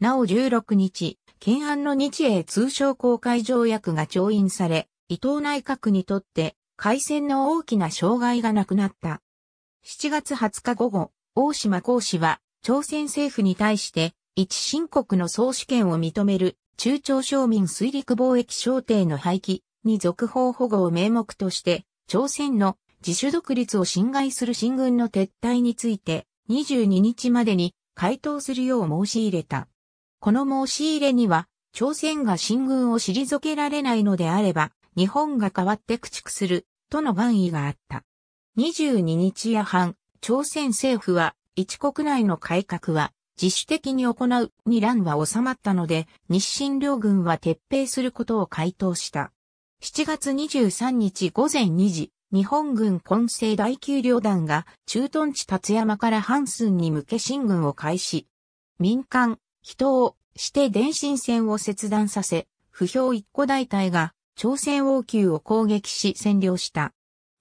なお16日、懸案の日英通商公開条約が調印され、伊藤内閣にとって開戦の大きな障害がなくなった。7月20日午後、大島公使は朝鮮政府に対して一新国の総主権を認める中朝商民水陸貿易商定の廃棄に続報保護を名目として、朝鮮の自主独立を侵害する新軍の撤退について、22日までに回答するよう申し入れた。この申し入れには、朝鮮が新軍を退けられないのであれば、日本が代わって駆逐する、との願意があった。22日夜半、朝鮮政府は、一国内の改革は、自主的に行うに乱は収まったので、日清両軍は撤兵することを回答した。7月23日午前2時、日本軍混成第9両団が駐屯地達山からスンに向け進軍を開始。民間、人をして電信線を切断させ、不評一個大隊が朝鮮王宮を攻撃し占領した。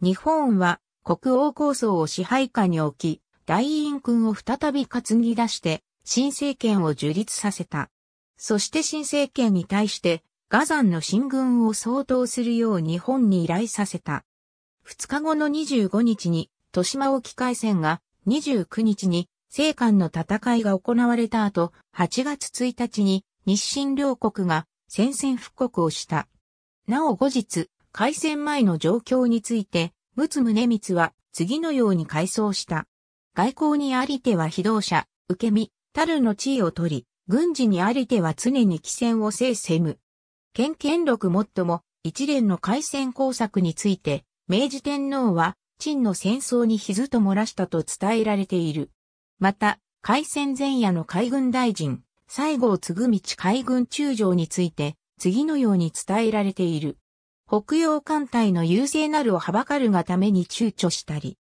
日本は国王構想を支配下に置き、大院君を再び担ぎ出して、新政権を樹立させた。そして新政権に対して、ガザンの進軍を相当するよう日本に依頼させた。2日後の25日に、豊島沖海戦が、29日に、西官の戦いが行われた後、8月1日に、日清両国が戦線復刻をした。なお後日、開戦前の状況について、陸奥宗光は次のように回想した。外交にありては非道者、受け身、たるの地位を取り、軍事にありては常に起戦を制せむ。権権力もっとも、一連の海戦工作について、明治天皇は、陳の戦争に傷と漏らしたと伝えられている。また、海戦前夜の海軍大臣、西郷嗣道海軍中将について、次のように伝えられている。北洋艦隊の優勢なるをはばかるがために躊躇したり。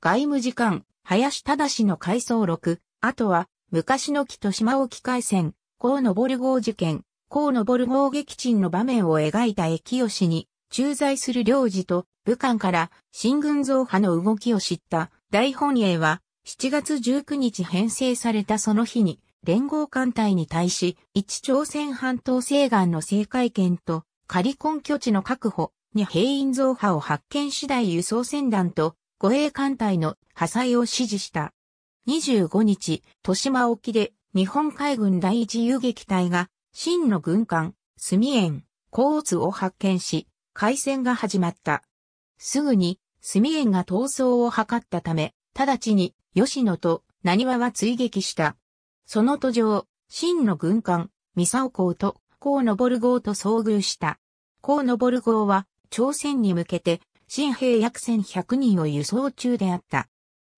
外務次官、林忠の回想録、あとは、昔の木と島沖海戦、河野ボル号事件、河野ボル号撃沈の場面を描いた駅吉に、駐在する領事と武漢から新軍増派の動きを知った大本営は7月19日編成されたその日に連合艦隊に対し一朝鮮半島西岸の制海権と仮根拠地の確保に兵員増派を発見次第輸送船団と護衛艦隊の破砕を指示した。25日、豊島沖で日本海軍第一遊撃隊が真の軍艦、墨園、甲乙を発見し、海戦が始まった。すぐに、墨園が逃走を図ったため、直ちに吉野と何和は追撃した。その途上、真の軍艦、三沢港と、高昇号と遭遇した。高昇号は、朝鮮に向けて新兵約1100人を輸送中であった。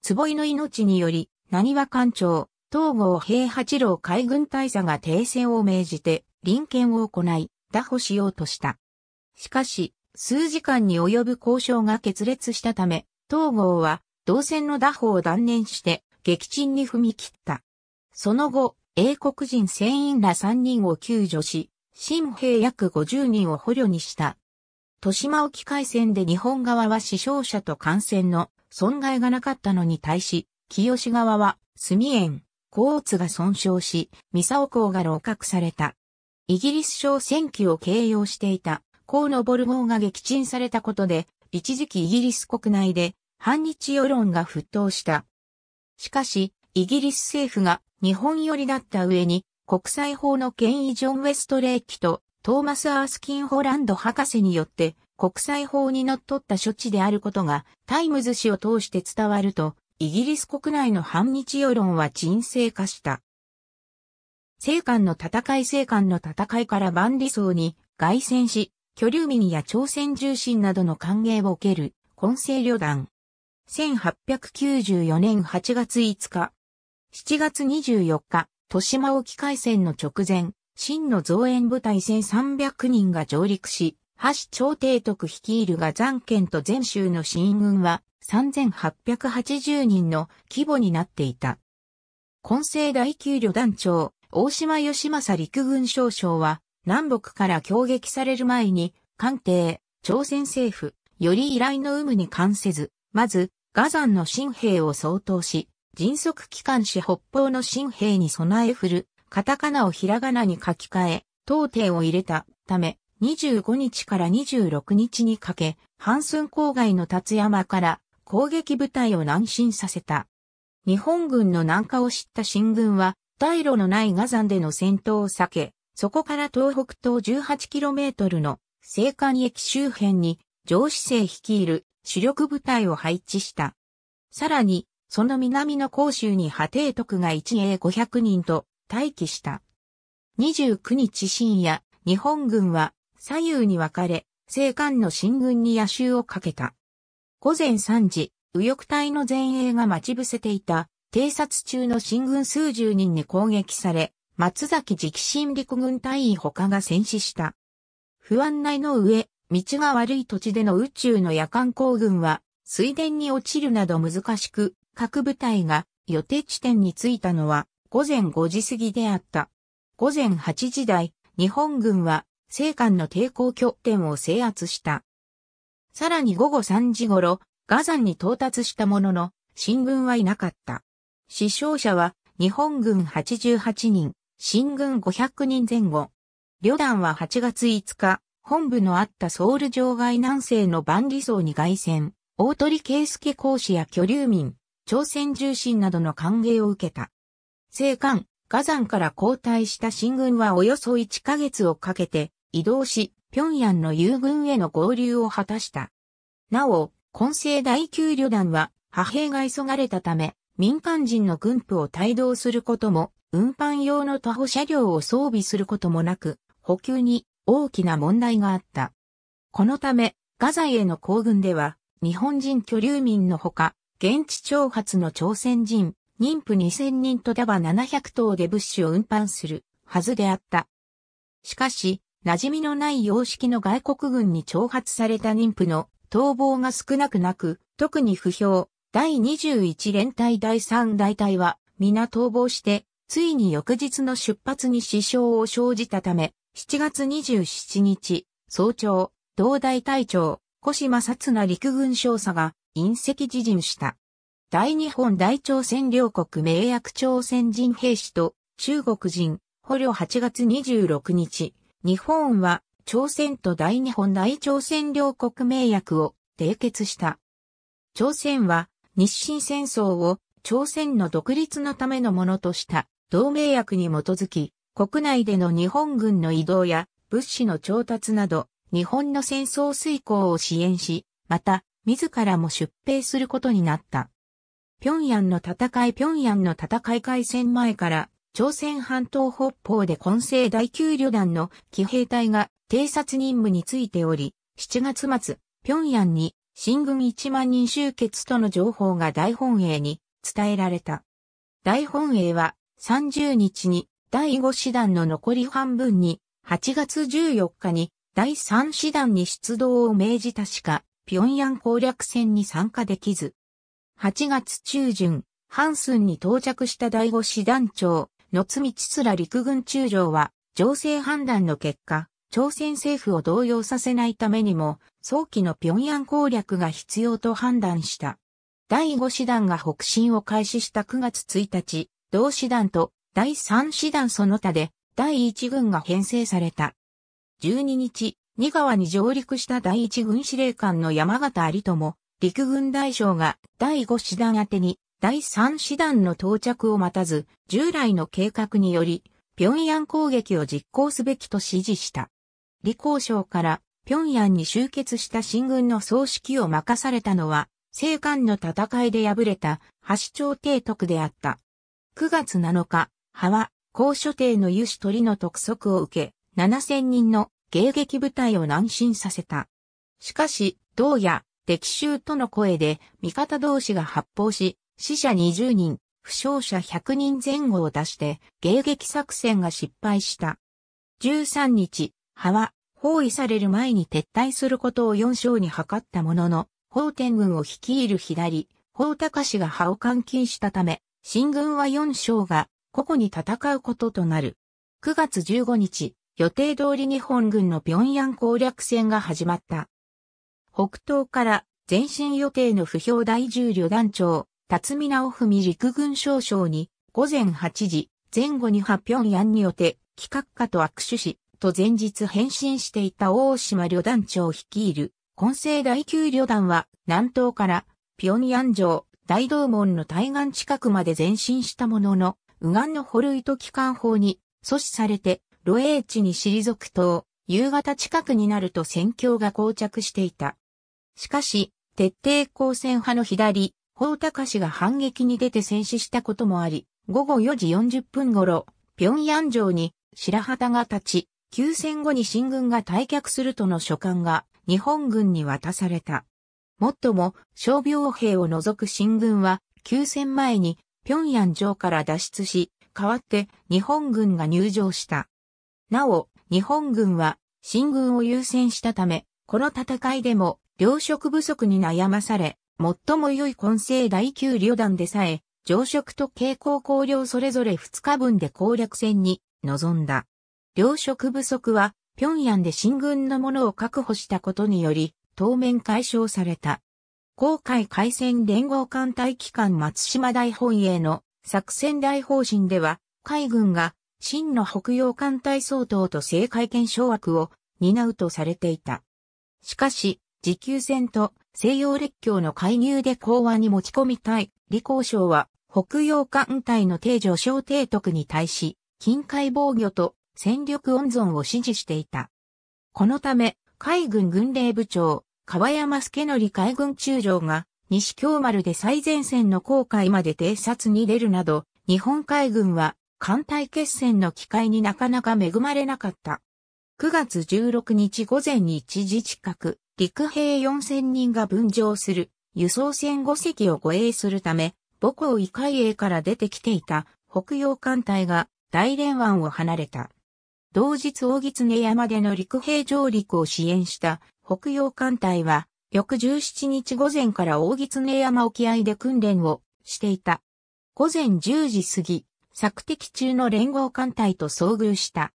坪井の命により、何は艦長、東郷平八郎海軍大佐が停戦を命じて、臨検を行い、打破しようとした。しかし、数時間に及ぶ交渉が決裂したため、東郷は、同線の打破を断念して、撃沈に踏み切った。その後、英国人船員ら3人を救助し、新兵約50人を捕虜にした豊島沖海戦で日本側は死傷者と艦船の損害がなかったのに対し、清側は、墨園、甲津が損傷し、三沢港が老格された。イギリス商戦機を掲揚していた、河のボル号が撃沈されたことで、一時期イギリス国内で、反日世論が沸騰した。しかし、イギリス政府が日本寄りだった上に、国際法の権威ジョン・ウェストレイキとトーマス・アースキン・ホランド博士によって国際法に則っった処置であることがタイムズ氏を通して伝わると、イギリス国内の反日世論は沈静化した。政官の戦い政官の戦いから万里層に外戦し、居留民や朝鮮重心などの歓迎を受ける、混成旅団。1894年8月5日、7月24日、豊島沖海戦の直前、秦の増援部隊1300人が上陸し、橋朝廷徳率いるが残県と全州の新軍は3880人の規模になっていた。根性大9旅団長、大島義政陸軍少将は、南北から攻撃される前に、官邸、朝鮮政府、より依頼の有無に関せず、まず、ガザンの新兵を総当し、迅速帰還し北方の新兵に備え振る、カタカナをひらがなに書き換え、当店を入れたため、25日から26日にかけ、半寸郊外の立山から攻撃部隊を南進させた。日本軍の南下を知った新軍は、退路のないガザンでの戦闘を避け、そこから東北東 18km の青函駅周辺に上司生率いる主力部隊を配置した。さらに、その南の甲州に波帝徳が1英500人と待機した。29日深夜、日本軍は左右に分かれ、西韓の進軍に野襲をかけた。午前3時、右翼隊の前衛が待ち伏せていた、偵察中の進軍数十人に攻撃され、松崎直進陸軍隊員他が戦死した。不安内の上、道が悪い土地での宇宙の夜間行軍は、水田に落ちるなど難しく、各部隊が予定地点に着いたのは午前5時過ぎであった。午前8時台、日本軍は、西韓の抵抗拠点を制圧した。さらに午後3時頃、ガザンに到達したものの、新軍はいなかった。死傷者は、日本軍88人、新軍500人前後。旅団は8月5日、本部のあったソウル場外南西の万里層に外線、大鳥圭介講師や居留民、朝鮮重臣などの歓迎を受けた。青函、火山から交代した進軍はおよそ1ヶ月をかけて移動し、平壌の友軍への合流を果たした。なお、混成第9旅団は、派兵が急がれたため、民間人の軍部を帯同することも、運搬用の徒歩車両を装備することもなく、補給に大きな問題があった。このため、ガザイへの行軍では、日本人居留民のほか、現地挑発の朝鮮人、妊婦2000人とダバ700頭で物資を運搬するはずであった。しかし、馴染みのない様式の外国軍に挑発された妊婦の逃亡が少なくなく、特に不評、第21連隊第3大隊は皆逃亡して、ついに翌日の出発に支障を生じたため、7月27日、早朝、同大隊長、小島薩那陸軍少佐が隕石自陣した。大日本大朝鮮両国名約朝鮮人兵士と中国人、捕虜8月26日、日本は朝鮮と大日本大朝鮮両国名約を締結した。朝鮮は日清戦争を朝鮮の独立のためのものとした同盟約に基づき、国内での日本軍の移動や物資の調達など、日本の戦争遂行を支援し、また、自らも出兵することになった。平壌の戦い平壌の戦い開戦前から、朝鮮半島北方で混成第9旅団の騎兵隊が偵察任務についており、7月末、平壌に進軍1万人集結との情報が大本営に伝えられた。大本営は30日に第5師団の残り半分に8月14日に第3師団に出動を命じたしか、平壌攻略戦に参加できず、8月中旬、ハンスンに到着した第5師団長、野津道ら陸軍中将は、情勢判断の結果、朝鮮政府を動揺させないためにも、早期の平壌攻略が必要と判断した。第5師団が北進を開始した9月1日、同師団と第3師団その他で第1軍が編成された。12日、二川に上陸した第1軍司令官の山形有友、陸軍大将が第5師団宛てに第3師団の到着を待たず、従来の計画により、平壌攻撃を実行すべきと指示した。李光省から平壌に集結した新軍の総指揮を任されたのは、西韓の戦いで敗れた、橋町帝徳であった。9月7日、派は、高所帝の湯取鳥の督促を受け、7000人の迎撃部隊を南進させた。しかし、同夜、敵襲との声で味方同士が発砲し、死者20人、負傷者100人前後を出して迎撃作戦が失敗した。13日、派は包囲される前に撤退することを4章に図ったものの、法天軍を率いる左、法高氏が派を監禁したため、新軍は4章が個々に戦うこととなる。9月15日、予定通り日本軍の平壌攻略戦が始まった。北東から前進予定の不評第10旅団長、辰巳直文陸軍少将に、午前8時、前後に発表案によって、企画課と握手し、と前日返信していた大島旅団長率いる、混成第9旅団は、南東から、平壌城、大道門の対岸近くまで前進したものの、右岸のルイト機関砲に阻止されて、露営地に退くと、夕方近くになると戦況が膠着していた。しかし、徹底抗戦派の左、宝高氏が反撃に出て戦死したこともあり、午後4時40分頃、平壌城に白旗が立ち、休戦後に新軍が退却するとの書簡が日本軍に渡された。もっとも、傷病兵を除く新軍は、休戦前に平壌城から脱出し、代わって日本軍が入城した。なお、日本軍は新軍を優先したため、この戦いでも糧食不足に悩まされ、最も良い混成第9旅団でさえ、常食と蛍光光量それぞれ2日分で攻略戦に臨んだ。糧食不足は、平壌で進軍のものを確保したことにより、当面解消された。航海海戦連合艦隊機関松島大本営の作戦大方針では、海軍が真の北洋艦隊総統と政界権掌握を担うとされていた。しかし、持久戦と西洋列強の介入で講和に持ち込みたい。李光省は北洋艦隊の定助小帝徳に対し、近海防御と戦力温存を指示していた。このため、海軍軍令部長、川山助則海軍中将が、西京丸で最前線の航海まで偵察に出るなど、日本海軍は艦隊決戦の機会になかなか恵まれなかった。9月16日午前1時近く、陸兵4000人が分乗する輸送船5隻を護衛するため、母校異海兵から出てきていた北洋艦隊が大連湾を離れた。同日大狐山での陸兵上陸を支援した北洋艦隊は、翌17日午前から大狐山沖合で訓練をしていた。午前10時過ぎ、索敵中の連合艦隊と遭遇した。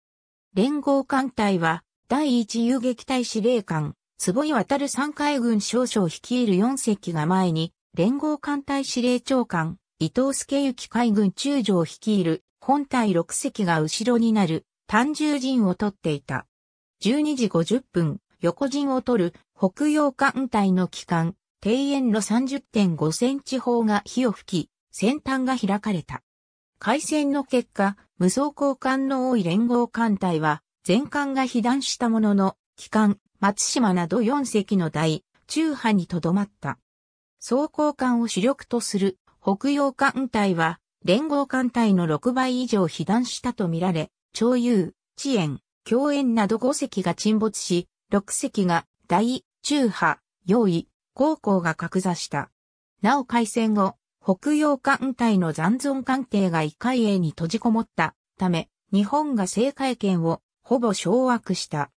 連合艦隊は、第一遊撃隊司令官、坪井渡三海軍少将率いる4隻が前に、連合艦隊司令長官、伊藤助行海軍中将率いる本隊6隻が後ろになる単重陣を取っていた。12時50分、横陣を取る北洋艦隊の機関、庭園の30.5センチ砲が火を吹き、先端が開かれた。海戦の結果、無双交艦の多い連合艦隊は、全艦が被弾したものの、機関、松島など4隻の大、中派にとどまった。装甲艦を主力とする北洋艦隊は、連合艦隊の6倍以上被弾したとみられ、長遊、遅延、共演など5隻が沈没し、6隻が大、中派、用意、高校が格座した。なお開戦後、北洋艦隊の残存艦艇が異海英に閉じこもったため、日本が制海権をほぼ掌握した。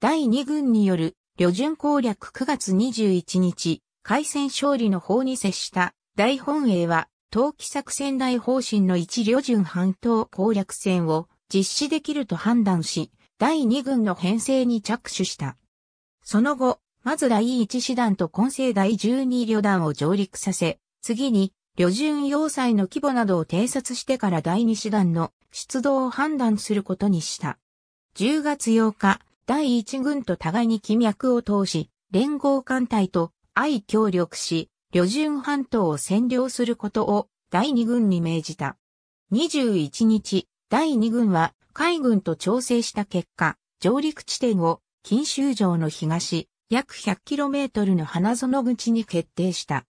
第2軍による旅順攻略9月21日、海戦勝利の方に接した大本営は、冬季作戦大方針の一旅順半島攻略戦を実施できると判断し、第2軍の編成に着手した。その後、まず第1師団と混成第12旅団を上陸させ、次に、旅順要塞の規模などを偵察してから第2師団の出動を判断することにした。10月8日、第一軍と互いに気脈を通し、連合艦隊と相協力し、旅順半島を占領することを第二軍に命じた。21日、第二軍は海軍と調整した結果、上陸地点を金州城の東、約 100km の花園口に決定した。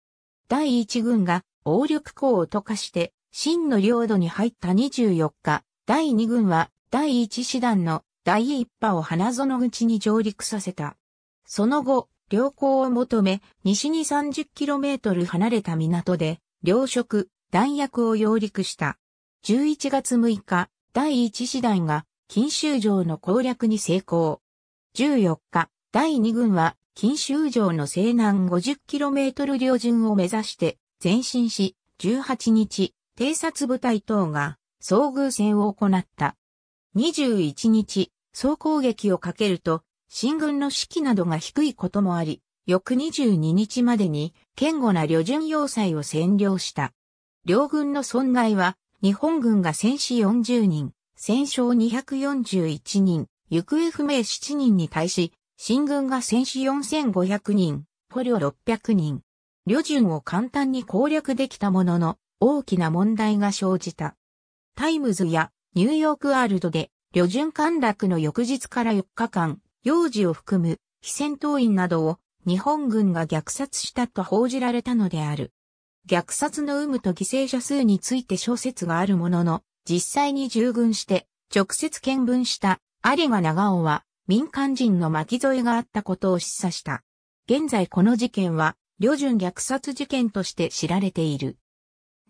第一軍が王力港を溶かして、真の領土に入った24日、第二軍は第一師団の第一波を花園口に上陸させた。その後、良好を求め、西に 30km 離れた港で、糧食、弾薬を揚陸した。11月6日、第1師団が、金州城の攻略に成功。14日、第2軍は、金州城の西南 50km 両順を目指して、前進し、18日、偵察部隊等が、遭遇戦を行った。21日、総攻撃をかけると、進軍の士気などが低いこともあり、翌22日までに、堅固な旅順要塞を占領した。両軍の損害は、日本軍が戦死40人、戦勝241人、行方不明7人に対し、新軍が戦死4500人、捕虜600人。旅順を簡単に攻略できたものの、大きな問題が生じた。タイムズやニューヨークワールドで旅順陥落の翌日から4日間、幼児を含む非戦闘員などを日本軍が虐殺したと報じられたのである。虐殺の有無と犠牲者数について小説があるものの、実際に従軍して直接見聞した有賀長尾は民間人の巻き添えがあったことを示唆した。現在この事件は、旅順虐殺事件として知られている。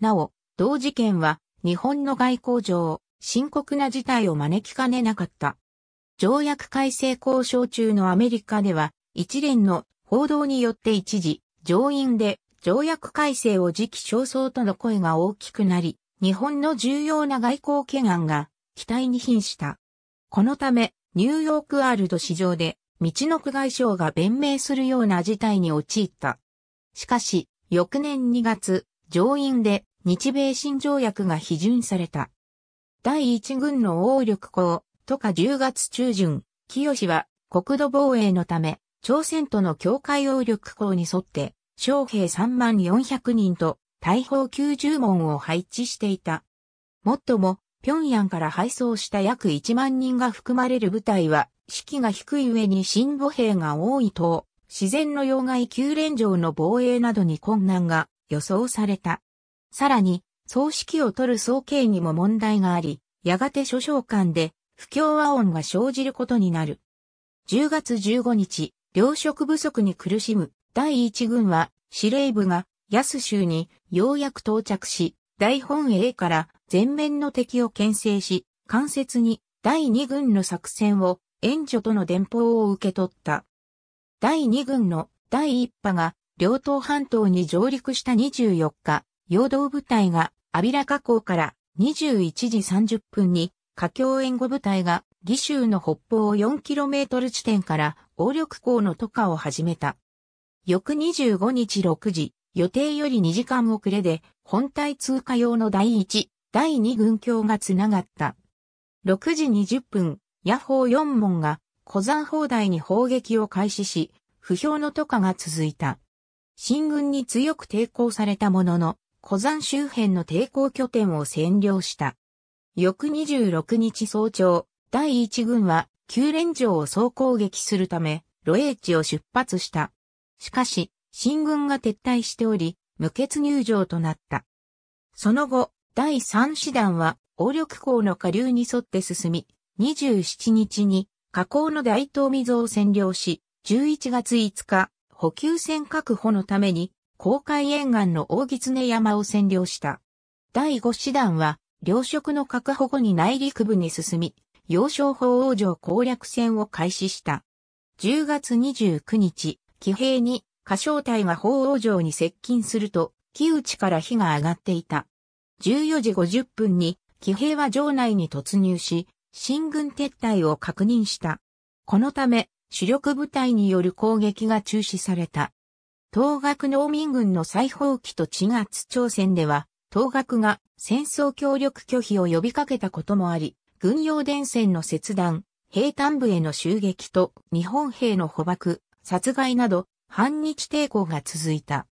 なお、同事件は、日本の外交上、深刻な事態を招きかねなかった。条約改正交渉中のアメリカでは、一連の報道によって一時、上院で条約改正を時期尚早との声が大きくなり、日本の重要な外交懸案が期待に瀕した。このため、ニューヨークアールド市場で、道の区外相が弁明するような事態に陥った。しかし、翌年2月、上院で日米新条約が批准された。第一軍の王力校、とか10月中旬、清は国土防衛のため、朝鮮との境界王力校に沿って、将兵3万400人と大砲90門を配置していた。もっとも、平壌から配送した約1万人が含まれる部隊は、士気が低い上に新母兵が多いと、自然の要害9連城の防衛などに困難が予想された。さらに、葬式を取る総計にも問題があり、やがて諸将官で不協和音が生じることになる。10月15日、糧食不足に苦しむ第一軍は司令部が安州にようやく到着し、大本営から全面の敵を牽制し、間接に第二軍の作戦を援助との電報を受け取った。第二軍の第一波が両党半島に上陸した24日、陽動部隊がアビラ河口から21時30分に、華橋援護部隊が義州の北方 4km 地点から応力港の渡河を始めた。翌25日6時、予定より2時間遅れで、本体通過用の第1、第2軍橋がつながった。6時20分、野砲4門が小山砲台に砲撃を開始し、不評の渡河が続いた。進軍に強く抵抗されたものの、小山周辺の抵抗拠点を占領した。翌26日早朝、第1軍は九連城を総攻撃するため、露営地を出発した。しかし、新軍が撤退しており、無血入城となった。その後、第3師団は、王力港の下流に沿って進み、27日に、河口の大東溝を占領し、11月5日、補給船確保のために、公海沿岸の大狐山を占領した。第五師団は、領職の確保後に内陸部に進み、幼少法王城攻略戦を開始した。10月29日、騎兵に、歌唱隊が法王城に接近すると、木内から火が上がっていた。14時50分に、騎兵は城内に突入し、進軍撤退を確認した。このため、主力部隊による攻撃が中止された。東学農民軍の再放棄と地月朝鮮では、東学が戦争協力拒否を呼びかけたこともあり、軍用電線の切断、兵端部への襲撃と日本兵の捕獲、殺害など、反日抵抗が続いた。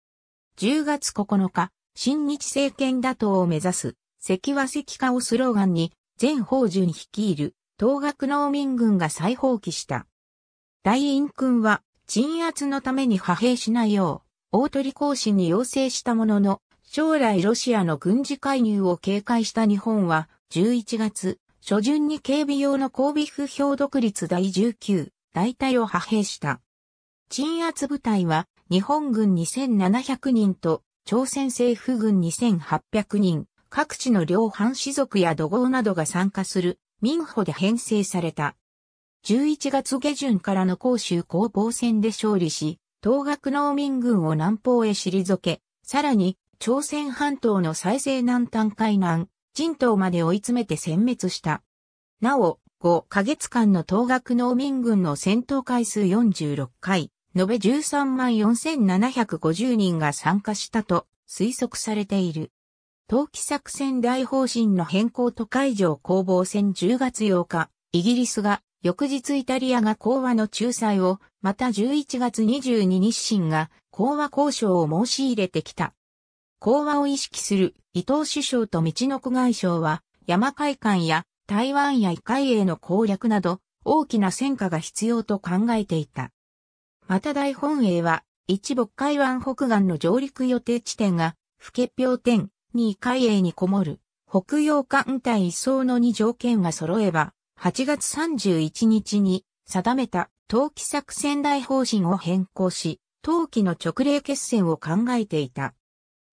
10月9日、新日政権打倒を目指す、関和赤化をスローガンに、全法順率いる、東学農民軍が再放棄した。大院君は、鎮圧のために派兵しないよう、大鳥公使に要請したものの、将来ロシアの軍事介入を警戒した日本は、11月、初旬に警備用の交尾不評独立第19、大隊を派兵した。鎮圧部隊は、日本軍2700人と、朝鮮政府軍2800人、各地の両藩士族や土豪などが参加する、民保で編成された。11月下旬からの甲州攻防戦で勝利し、東学農民軍を南方へ退け、さらに、朝鮮半島の最西南端海南、人島まで追い詰めて殲滅した。なお、5ヶ月間の東学農民軍の戦闘回数46回、延べ13万4750人が参加したと推測されている。冬季作戦大方針の変更と海上攻防戦10月8日、イギリスが翌日イタリアが講和の仲裁を、また11月22日清が講和交渉を申し入れてきた。講和を意識する伊藤首相と道の子外相は、山海岸や台湾や異エへの攻略など、大きな戦果が必要と考えていた。また大本営は、一木海湾北岸の上陸予定地点が、不決表点、に海営にこもる、北洋艦隊一層の2条件が揃えば、8月31日に定めた冬季作戦大方針を変更し、冬季の直令決戦を考えていた。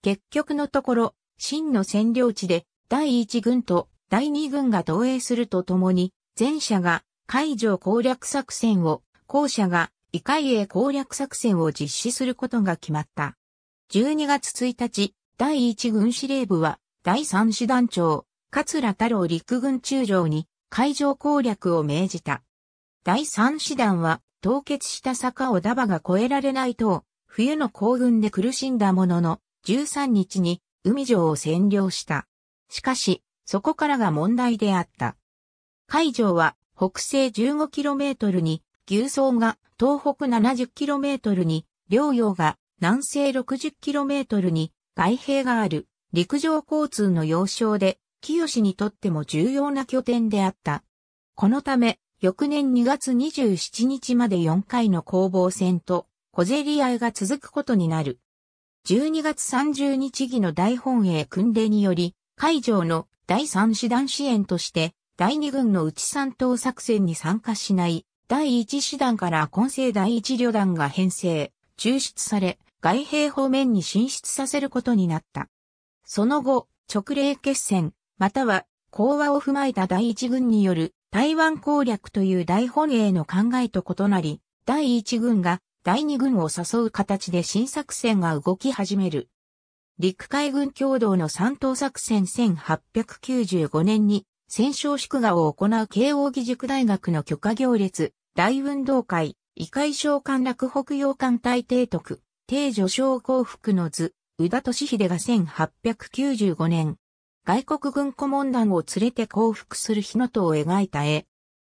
結局のところ、真の占領地で第1軍と第2軍が同衛するとともに、前者が海上攻略作戦を、後者が異海へ攻略作戦を実施することが決まった。12月1日、第1軍司令部は、第3師団長、桂太郎陸軍中将に、海上攻略を命じた。第三師団は凍結した坂をダバが越えられないと、冬の行軍で苦しんだものの、13日に海城を占領した。しかし、そこからが問題であった。海上は北西 15km に、牛層が東北 70km に、両洋が南西 60km に、外兵がある陸上交通の要衝で清にとっても重要な拠点であった。このため、翌年2月27日まで4回の攻防戦と小競り合いが続くことになる。12月30日儀の大本営訓練により、会場の第3師団支援として、第2軍の内三島作戦に参加しない、第1師団から今世第1旅団が編成、抽出され、外兵方面に進出させることになった。その後、直令決戦、または、講和を踏まえた第一軍による台湾攻略という大本営の考えと異なり、第一軍が第二軍を誘う形で新作戦が動き始める。陸海軍共同の三島作戦1895年に戦勝祝賀を行う慶応義塾大学の許可行列、大運動会、異界召喚落北洋艦隊提督、帝女将幸福の図、宇田敏秀が1895年、外国軍顧問団を連れて降伏する日の塔を描いた絵。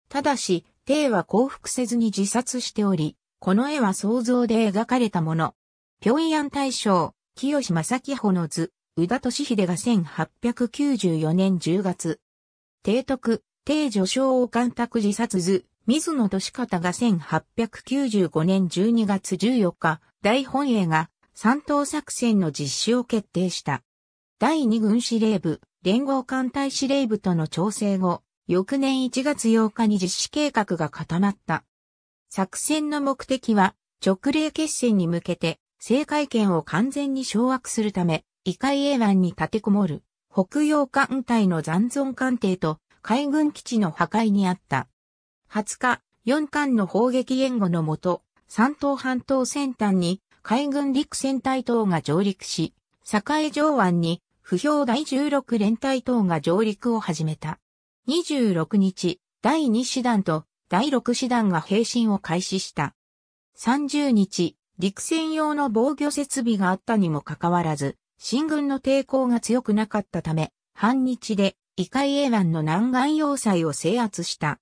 ただし、帝は降伏せずに自殺しており、この絵は想像で描かれたもの。平壌大将、清正木穂の図、宇田敏秀が1894年10月。帝徳、帝女将を監督自殺図、水野敏方が1895年12月14日、大本営が三島作戦の実施を決定した。第二軍司令部、連合艦隊司令部との調整後、翌年1月8日に実施計画が固まった。作戦の目的は、直令決戦に向けて、政界権を完全に掌握するため、異界英湾に立てこもる、北洋艦隊の残存艦艇と海軍基地の破壊にあった。20日、4艦の砲撃援護のもと、三島半島先端に海軍陸戦隊等が上陸し、栄上湾に不評第16連隊等が上陸を始めた。26日、第2師団と第6師団が兵進を開始した。30日、陸戦用の防御設備があったにもかかわらず、進軍の抵抗が強くなかったため、半日で、イイエワ湾の南岸要塞を制圧した。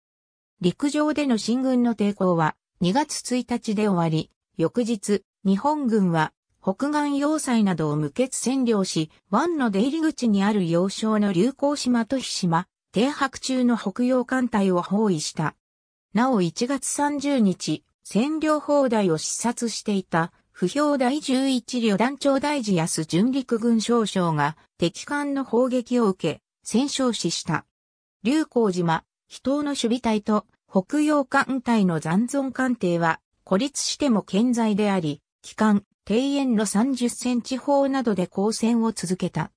陸上での進軍の抵抗は2月1日で終わり、翌日、日本軍は北岸要塞などを無血占領し、湾の出入り口にある要衝の流行島と飛島、停泊中の北洋艦隊を包囲した。なお1月30日、占領砲台を視察していた、不評第11旅団長大事安巡陸軍少将が敵艦の砲撃を受け、戦勝死した。流行島、秘湯の守備隊と北洋艦隊の残存艦艇は孤立しても健在であり、機関、庭園の30センチ砲などで交戦を続けた。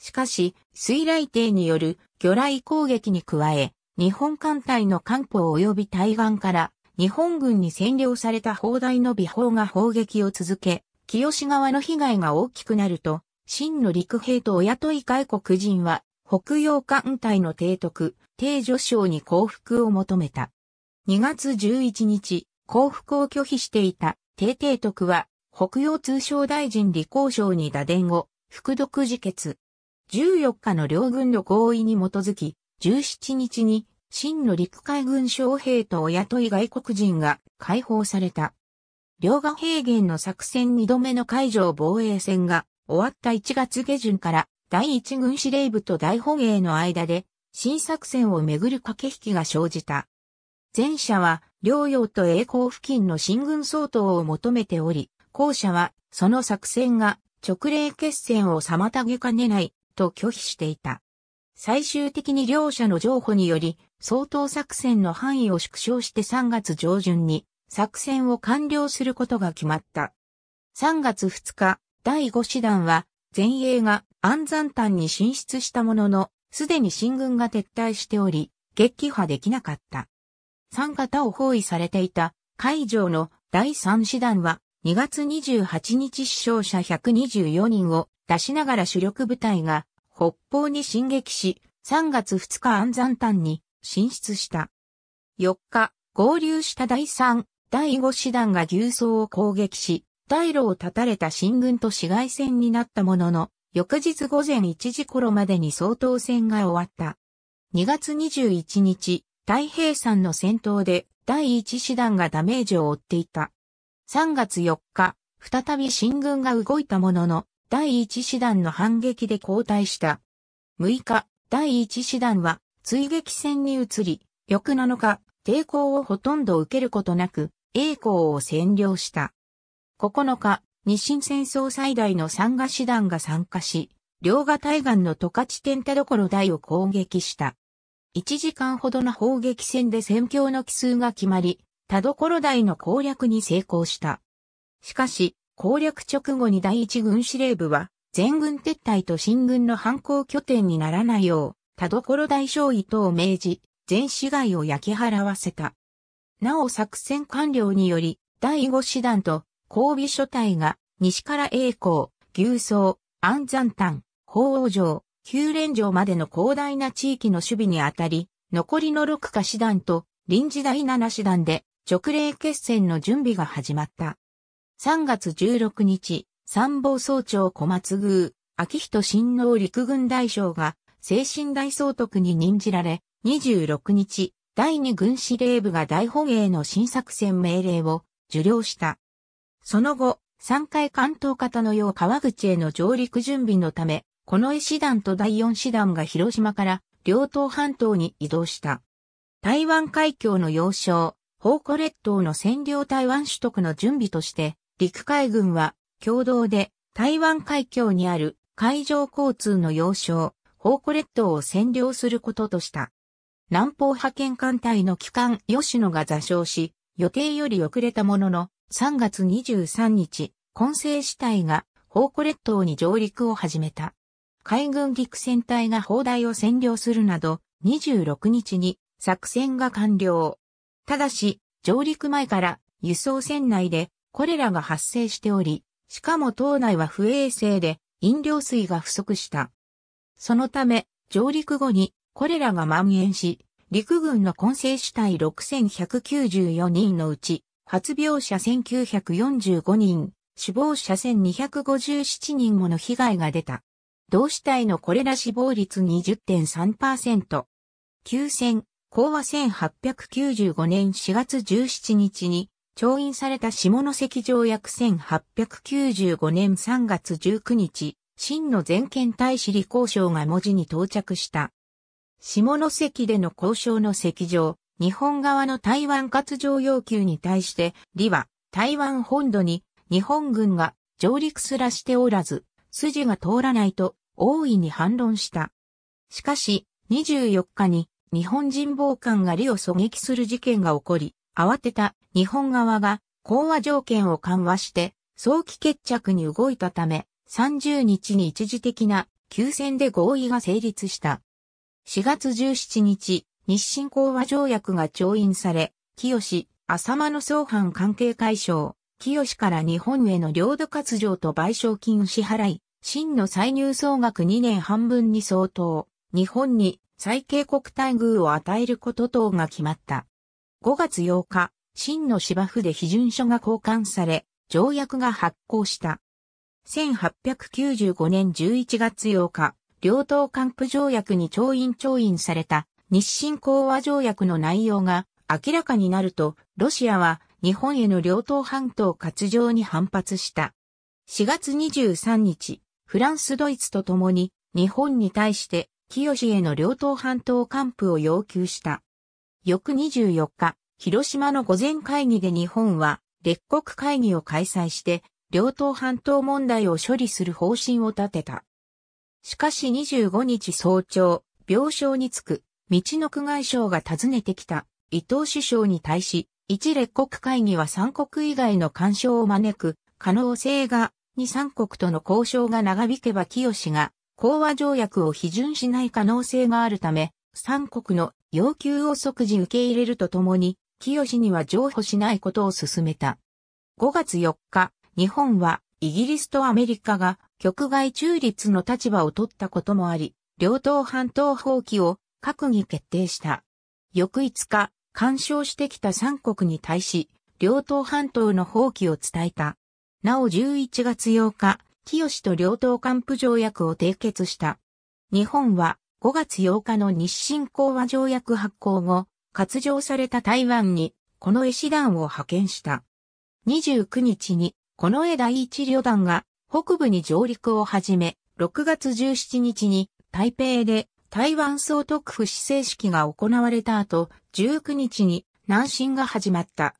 しかし、水雷艇による魚雷攻撃に加え、日本艦隊の艦砲及び対岸から日本軍に占領された砲台の美砲が砲撃を続け、清川の被害が大きくなると、真の陸兵とお雇い外国人は、北洋艦隊の提督、帝女将に降伏を求めた。2月11日、降伏を拒否していた帝帝督は、北洋通商大臣李光省に打電を、服毒自決。14日の両軍の合意に基づき、17日に、真の陸海軍将兵とお雇い外国人が解放された。両河平原の作戦2度目の海上防衛戦が終わった1月下旬から第1軍司令部と大本営の間で新作戦をめぐる駆け引きが生じた。前者は、両洋と栄光付近の新軍総統を求めており、後者は、その作戦が直令決戦を妨げかねないと拒否していた。最終的に両者の譲歩により、総統作戦の範囲を縮小して3月上旬に作戦を完了することが決まった。3月2日、第5師団は、前衛が安山丹に進出したものの、すでに進軍が撤退しており、撃破できなかった。三方を包囲されていた、海上の第3師団は2月28日死傷者124人を出しながら主力部隊が北方に進撃し、3月2日安山丹に進出した。4日、合流した第3、第5師団が牛装を攻撃し、退路を断たれた進軍と市街戦になったものの、翌日午前1時頃までに総統戦が終わった。2月21日、太平山の戦闘で第1師団がダメージを負っていた。3月4日、再び進軍が動いたものの、第1師団の反撃で後退した。6日、第1師団は追撃戦に移り、翌7日、抵抗をほとんど受けることなく、栄光を占領した。9日、日清戦争最大の三河師団が参加し、両河対岸の十勝天田所台を攻撃した。1時間ほどの砲撃戦で戦況の奇数が決まり、田所台の攻略に成功した。しかし、攻略直後に第一軍司令部は、全軍撤退と新軍の反抗拠点にならないよう、田所大将尉等を命じ、全市街を焼き払わせた。なお作戦完了により、第五師団と、交尾所隊が、西から栄光、牛僧、安山丹、法王城、九連城までの広大な地域の守備にあたり、残りの六か師団と、臨時第七師団で、直令決戦の準備が始まった。3月16日、参謀総長小松宮、秋人親王陸軍大将が、精神大総督に任じられ、26日、第2軍司令部が大本営の新作戦命令を受領した。その後、3回関東方のよう川口への上陸準備のため、この絵師団と第4師団が広島から両東半島に移動した。台湾海峡の要衝、宝庫列島の占領台湾取得の準備として、陸海軍は共同で台湾海峡にある海上交通の要衝、宝庫列島を占領することとした。南方派遣艦隊の機関吉野が座礁し、予定より遅れたものの、3月23日、混成死体が宝庫列島に上陸を始めた。海軍陸戦隊が砲台を占領するなど、26日に作戦が完了。ただし、上陸前から輸送船内でコレラが発生しており、しかも島内は不衛生で飲料水が不足した。そのため、上陸後にコレラが蔓延し、陸軍の混成主体6194人のうち、発病者1945人、死亡者1257人もの被害が出た。同死体のコレラ死亡率20.3%。休戦、講和1895年4月17日に、調印された下関条約1895年3月19日、真の全権大使理交渉が文字に到着した。下関での交渉の席上、日本側の台湾割譲要求に対して、李は台湾本土に日本軍が上陸すらしておらず、筋が通らないと大いに反論した。しかし、24日に日本人暴漢が利を狙撃する事件が起こり、慌てた日本側が講和条件を緩和して早期決着に動いたため、30日に一時的な休戦で合意が成立した。4月17日、日清講和条約が調印され、清、浅間の相反関係解消、清から日本への領土割譲と賠償金支払い、真の歳入総額2年半分に相当、日本に最恵国待遇を与えること等が決まった。5月8日、真の芝生で批准書が交換され、条約が発行した。1895年11月8日、両党幹部条約に調印調印された日清講和条約の内容が明らかになると、ロシアは日本への両党半島割譲に反発した。4月23日、フランス・ドイツと共に日本に対して清への両党半島還付を要求した。翌24日、広島の午前会議で日本は、列国会議を開催して、両党半島問題を処理する方針を立てた。しかし25日早朝、病床につく、道の区外相が訪ねてきた、伊藤首相に対し、一列国会議は三国以外の干渉を招く可能性が、二三国との交渉が長引けば清が講和条約を批准しない可能性があるため、三国の要求を即時受け入れるとともに、清には譲歩しないことを勧めた。5月4日、日本はイギリスとアメリカが局外中立の立場を取ったこともあり、両党半島放棄を閣議決定した。翌5日、干渉してきた三国に対し、両党半島の放棄を伝えた。なお11月8日、清と両党幹部条約を締結した。日本は5月8日の日清講和条約発行後、割譲された台湾にこの絵師団を派遣した。29日にこの絵第一旅団が北部に上陸を始め、6月17日に台北で台湾総督府指政式が行われた後、19日に南進が始まった。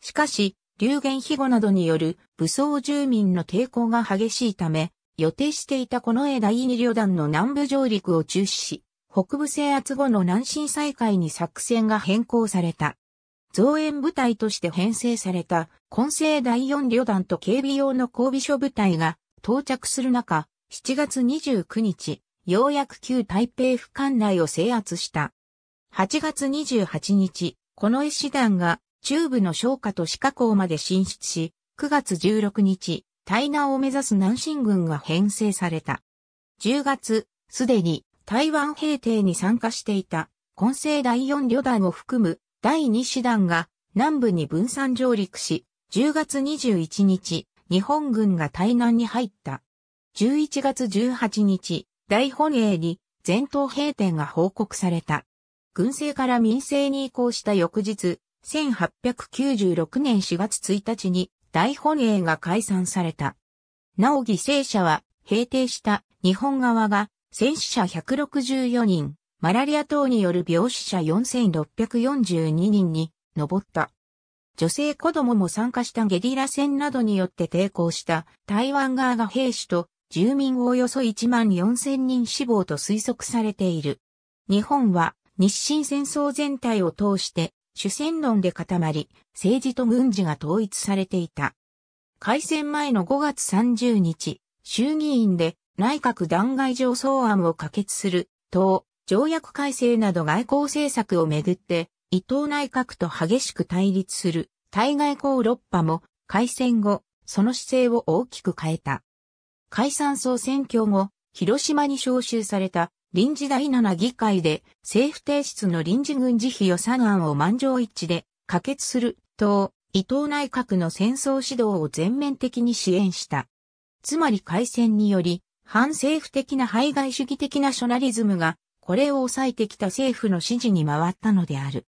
しかし、流言庇護などによる武装住民の抵抗が激しいため、予定していたこの絵第二旅団の南部上陸を中止し、北部制圧後の南進再開に作戦が変更された。増援部隊として編成された、混成第四旅団と警備用の交尾所部隊が到着する中、7月29日、ようやく旧台北府管内を制圧した。8月28日、この絵師団が中部の昇華と四河港まで進出し、9月16日、台南を目指す南進軍が編成された。10月、すでに台湾平定に参加していた、混成第4旅団を含む第2師団が南部に分散上陸し、10月21日、日本軍が台南に入った。11月18日、大本営に全島平定が報告された。軍政から民政に移行した翌日、1896年4月1日に大本営が解散された。なお犠牲者は、平定した日本側が、戦死者164人、マラリア等による病死者4642人に上った。女性子供も参加したゲリラ戦などによって抵抗した台湾側が兵士と住民およそ1万4000人死亡と推測されている。日本は日清戦争全体を通して主戦論で固まり、政治と軍事が統一されていた。改選前の5月30日、衆議院で内閣弾劾上草案を可決する、党、条約改正など外交政策をめぐって、伊藤内閣と激しく対立する、対外交六波も、改選後、その姿勢を大きく変えた。解散総選挙後、広島に招集された臨時第7議会で政府提出の臨時軍事費予算案を満場一致で可決すると、伊藤内閣の戦争指導を全面的に支援した。つまり開戦により、反政府的な排外主義的なショナリズムが、これを抑えてきた政府の支持に回ったのである。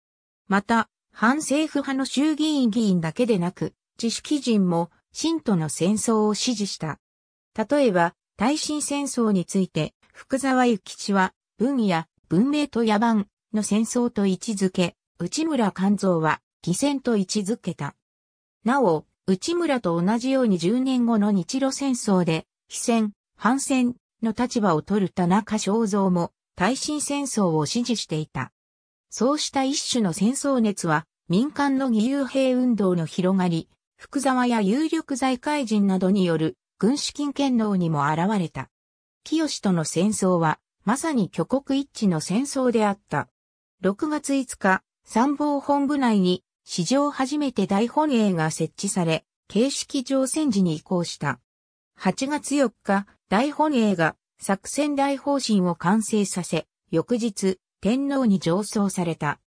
また、反政府派の衆議院議員だけでなく、知識人も、信徒の戦争を支持した。例えば、大震戦争について、福沢諭吉は、文や文明と野蛮の戦争と位置づけ、内村勘蔵は、犠戦と位置づけた。なお、内村と同じように10年後の日露戦争で、非戦、反戦の立場を取る田中正造も、大清戦争を支持していた。そうした一種の戦争熱は、民間の義勇兵運動の広がり、福沢や有力財界人などによる軍資金権能にも現れた。清との戦争は、まさに巨国一致の戦争であった。6月5日、参謀本部内に、史上初めて大本営が設置され、形式上戦時に移行した。8月4日、大本営が作戦大方針を完成させ、翌日、天皇に上奏された。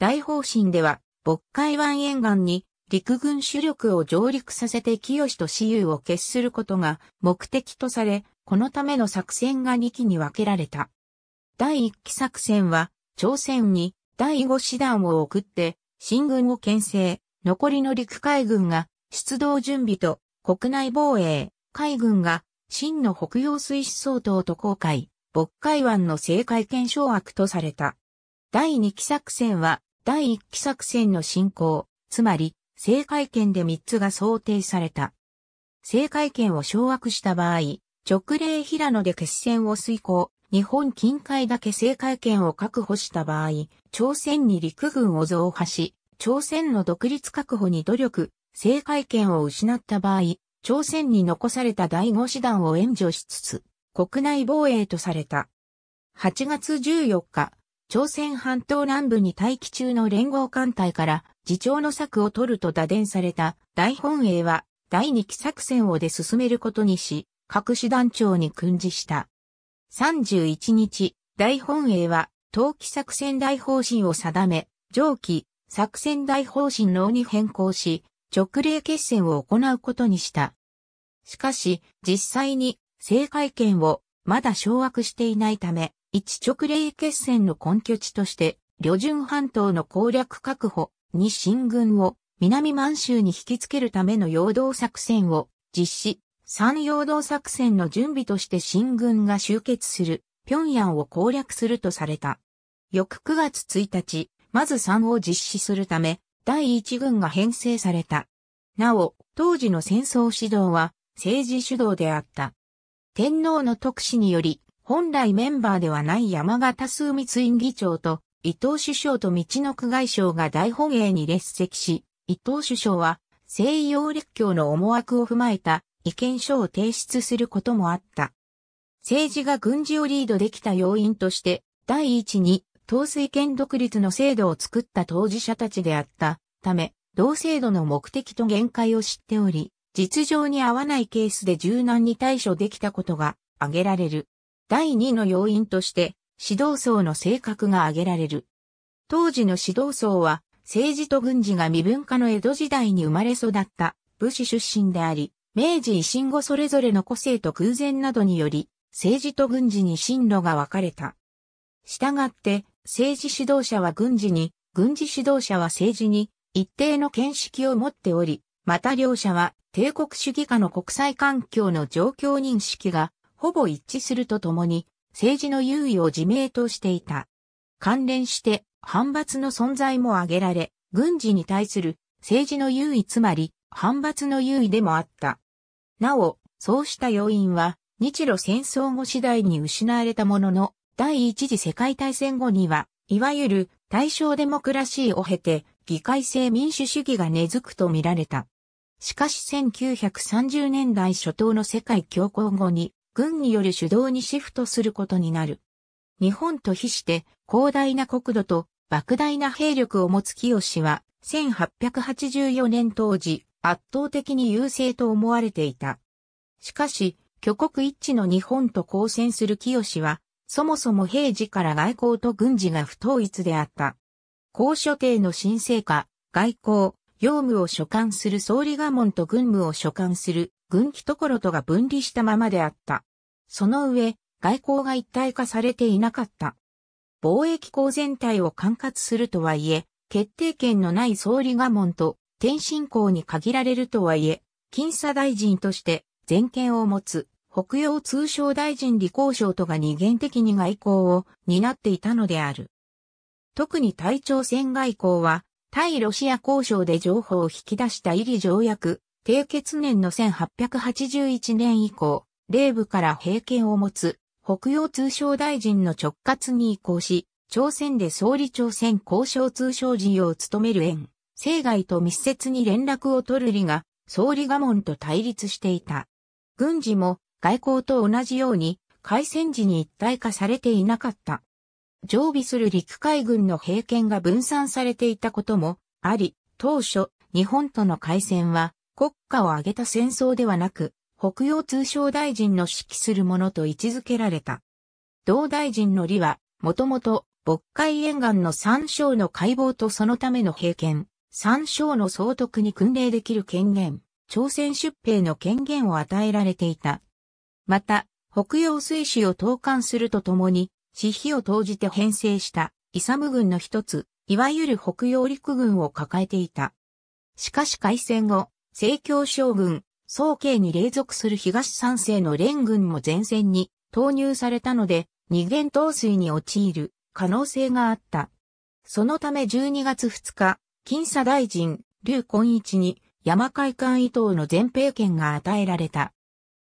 大方針では、渤海湾沿岸に陸軍主力を上陸させて清と私有を決することが目的とされ、このための作戦が2期に分けられた。第1期作戦は、朝鮮に第5師団を送って、進軍を牽制、残りの陸海軍が出動準備と国内防衛、海軍が真の北洋水思総統と航海、渤海湾の政界検証悪とされた。第2期作戦は、第1期作戦の進行、つまり、政界権で3つが想定された。政界権を掌握した場合、直令平野で決戦を遂行、日本近海だけ制海権を確保した場合、朝鮮に陸軍を増派し、朝鮮の独立確保に努力、制海権を失った場合、朝鮮に残された第五師団を援助しつつ、国内防衛とされた。8月14日、朝鮮半島南部に待機中の連合艦隊から、自長の策を取ると打電された大本営は、第二期作戦をで進めることにし、各師団長に訓示した。31日、大本営は、冬季作戦大方針を定め、上記、作戦大方針のに変更し、直令決戦を行うことにした。しかし、実際に、政界権を、まだ掌握していないため、一直令決戦の根拠地として、旅順半島の攻略確保に進軍を、南満州に引きつけるための陽動作戦を実施山陽道作戦の準備として新軍が集結する、平壌を攻略するとされた。翌9月1日、まず三を実施するため、第一軍が編成された。なお、当時の戦争指導は政治主導であった。天皇の特使により、本来メンバーではない山形数密院議長と伊藤首相と道の区外相が大本営に列席し、伊藤首相は西洋列強の思惑を踏まえた意見書を提出することもあった。政治が軍事をリードできた要因として、第一に、統制権独立の制度を作った当事者たちであったため、同制度の目的と限界を知っており、実情に合わないケースで柔軟に対処できたことが挙げられる。第二の要因として、指導層の性格が挙げられる。当時の指導層は、政治と軍事が未分化の江戸時代に生まれ育った武士出身であり、明治維新後それぞれの個性と偶然などにより、政治と軍事に進路が分かれた。したがって、政治指導者は軍事に、軍事指導者は政治に、一定の見識を持っており、また両者は帝国主義下の国際環境の状況認識がほぼ一致するとともに、政治の優位を自明としていた。関連して反発の存在も挙げられ、軍事に対する政治の優位つまり反発の優位でもあった。なお、そうした要因は、日露戦争後次第に失われたものの、第一次世界大戦後には、いわゆる対象デモクラシーを経て、議会制民主主義が根付くと見られた。しかし1930年代初頭の世界恐慌後に、軍による主導にシフトすることになる。日本と比して広大な国土と莫大な兵力を持つ清は1884年当時圧倒的に優勢と思われていた。しかし、挙国一致の日本と交戦する清は、そもそも平時から外交と軍事が不統一であった。高所定の申請下、外交、業務を所管する総理我門と軍務を所管する軍機所とが分離したままであった。その上、外交が一体化されていなかった。貿易港全体を管轄するとはいえ、決定権のない総理我門と天津港に限られるとはいえ、金砂大臣として全権を持つ北洋通商大臣李光省とが二元的に外交を担っていたのである。特に対朝鮮外交は、対ロシア交渉で情報を引き出した入り条約、締結年の1881年以降、令部から平権を持つ北洋通商大臣の直轄に移行し、朝鮮で総理朝鮮交渉通商人を務める縁。生外と密接に連絡を取る理が、総理我門と対立していた。軍事も外交と同じように、海戦時に一体化されていなかった。常備する陸海軍の兵権が分散されていたこともあり、当初、日本との海戦は国家を挙げた戦争ではなく、北洋通商大臣の指揮するものと位置づけられた。同大臣の李は、もともと、渤海沿岸の三省の解剖とそのための兵権、三省の総督に訓令できる権限、朝鮮出兵の権限を与えられていた。また、北洋水師を投函するとともに、私費を投じて編成した、イサム軍の一つ、いわゆる北洋陸軍を抱えていた。しかし開戦後、西京将軍、総慶に隷属する東三省の連軍も前線に投入されたので、二元統帥に陥る可能性があった。そのため12月2日、金左大臣、劉根一に山海艦伊藤の全兵権が与えられた。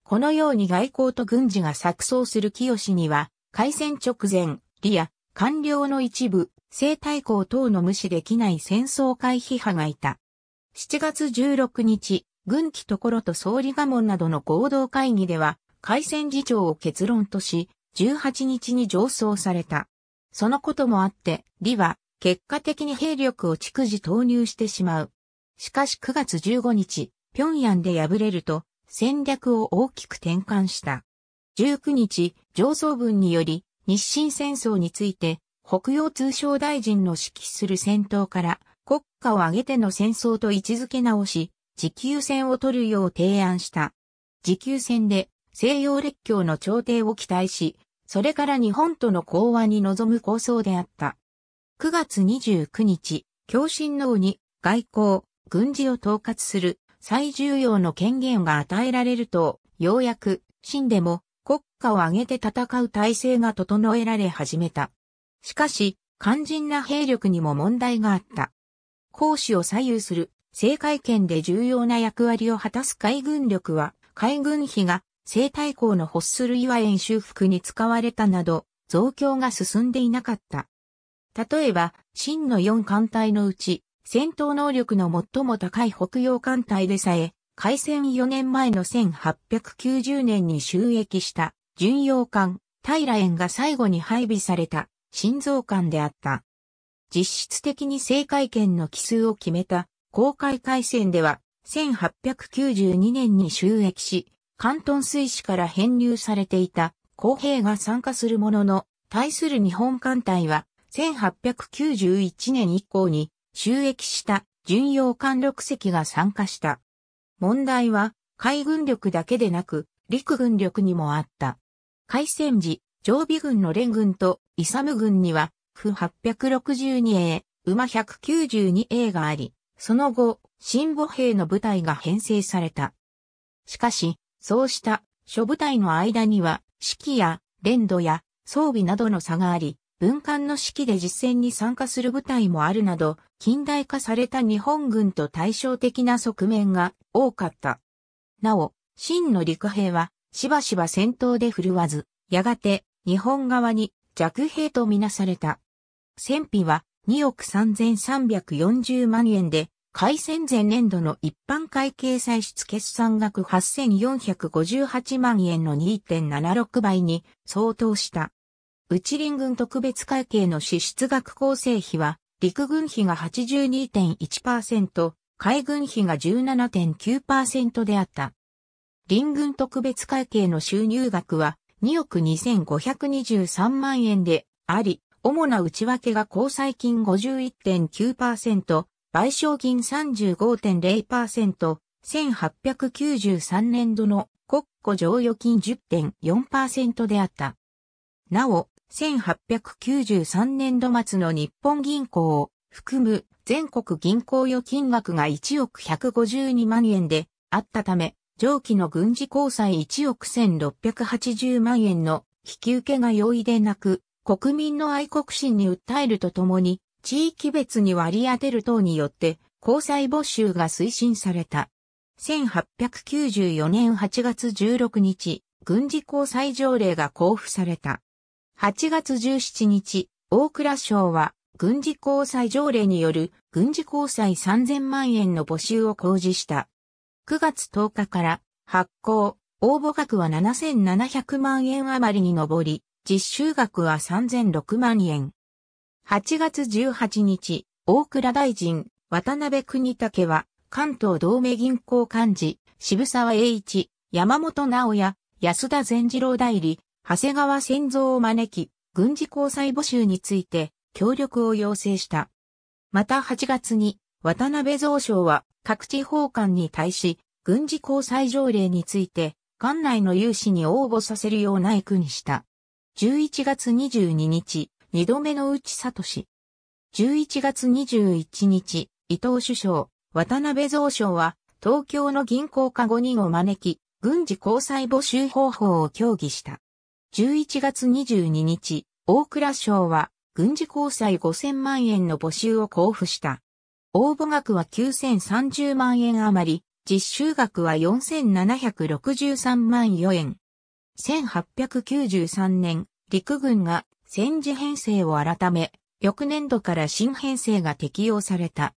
このように外交と軍事が錯綜する清には、開戦直前、理や官僚の一部、政態校等の無視できない戦争回避派がいた。7月16日、軍機ところと総理賀門などの合同会議では、開戦事情を結論とし、18日に上奏された。そのこともあって、李は結果的に兵力を逐次投入してしまう。しかし9月15日、平壌で敗れると、戦略を大きく転換した。19日、上層軍により、日清戦争について、北洋通商大臣の指揮する戦闘から、国家を挙げての戦争と位置づけ直し、持久戦を取るよう提案した。持久戦で西洋列強の朝廷を期待し、それから日本との講和に臨む構想であった。9月29日、共振脳に外交、軍事を統括する最重要の権限が与えられると、ようやく、んでも国家を挙げて戦う体制が整えられ始めた。しかし、肝心な兵力にも問題があった。攻使を左右する政界権で重要な役割を果たす海軍力は、海軍費が西大公の欲する岩園修復に使われたなど、増強が進んでいなかった。例えば、真の4艦隊のうち、戦闘能力の最も高い北洋艦隊でさえ、開戦4年前の1890年に収益した巡洋艦、平円が最後に配備された新造艦であった。実質的に正解権の奇数を決めた公開海戦では、1892年に収益し、関東水師から編入されていた公平が参加するものの、対する日本艦隊は1891年以降に収益した巡洋艦6隻が参加した。問題は海軍力だけでなく陸軍力にもあった。海戦時、常備軍の連軍とイサム軍には、不 862A、馬 192A があり、その後、新母兵の部隊が編成された。しかし、そうした諸部隊の間には、指揮や、連度や、装備などの差があり、文官の指揮で実戦に参加する部隊もあるなど、近代化された日本軍と対照的な側面が多かった。なお、真の陸兵は、しばしば戦闘で振るわず、やがて日本側に弱兵とみなされた。戦費は2億3340万円で、開戦前年度の一般会計歳出決算額8458万円の2.76倍に相当した。内林軍特別会計の支出額構成比は、陸軍費が82.1%、海軍費が17.9%であった。林軍特別会計の収入額は2億2523万円であり、主な内訳が交際金51.9%、賠償金35.0%、1893年度の国庫剰余金10.4%であった。なお、1893年度末の日本銀行を含む全国銀行預金額が1億152万円であったため、上記の軍事交際1億1680万円の引き受けが容易でなく、国民の愛国心に訴えるとともに、地域別に割り当てる等によって、交際募集が推進された。1894年8月16日、軍事交際条例が交付された。8月17日、大蔵省は、軍事交際条例による軍事交際3000万円の募集を公示した。9月10日から発行、応募額は7700万円余りに上り、実習額は3006万円。8月18日、大倉大臣、渡辺国武は、関東同盟銀行幹事、渋沢栄一、山本直也、安田善次郎代理、長谷川先蔵を招き、軍事交際募集について協力を要請した。また8月に渡辺蔵省は各地方官に対し軍事交際条例について館内の有志に応募させるよう内区にした。11月22日、二度目の内里氏。11月21日、伊藤首相、渡辺蔵省は東京の銀行家5人を招き、軍事交際募集方法を協議した。11月22日、大倉省は軍事交際5000万円の募集を交付した。応募額は9030万円余り、実習額は4763万4円。1893年、陸軍が戦時編成を改め、翌年度から新編成が適用された。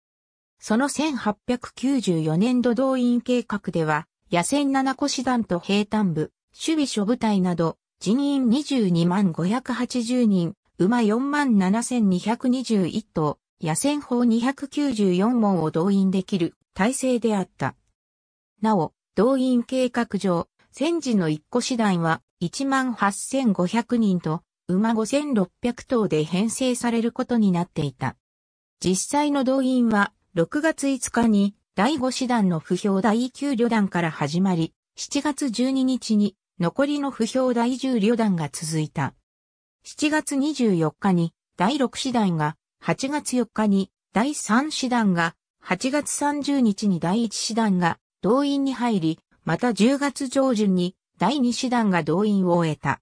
その1894年度動員計画では、野戦七個師団と兵団部、守備諸部隊など、人員22万580人、馬4万7221頭、野戦砲294門を動員できる体制であった。なお、動員計画上、戦時の一個師団は1万8500人と馬5600頭で編成されることになっていた。実際の動員は6月5日に第5師団の不評第9旅団から始まり、7月12日に残りの不評第10旅団が続いた。7月24日に第6師団が、8月4日に第3師団が、8月30日に第1師団が動員に入り、また10月上旬に第2師団が動員を終えた。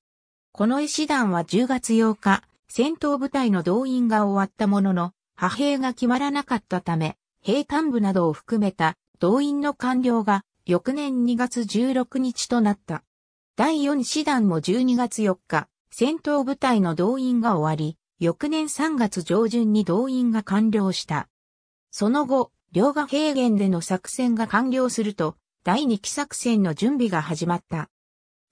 この医師団は10月8日、戦闘部隊の動員が終わったものの、派兵が決まらなかったため、兵幹部などを含めた動員の完了が翌年2月16日となった。第4師団も12月4日、戦闘部隊の動員が終わり、翌年3月上旬に動員が完了した。その後、両河平原での作戦が完了すると、第2期作戦の準備が始まった。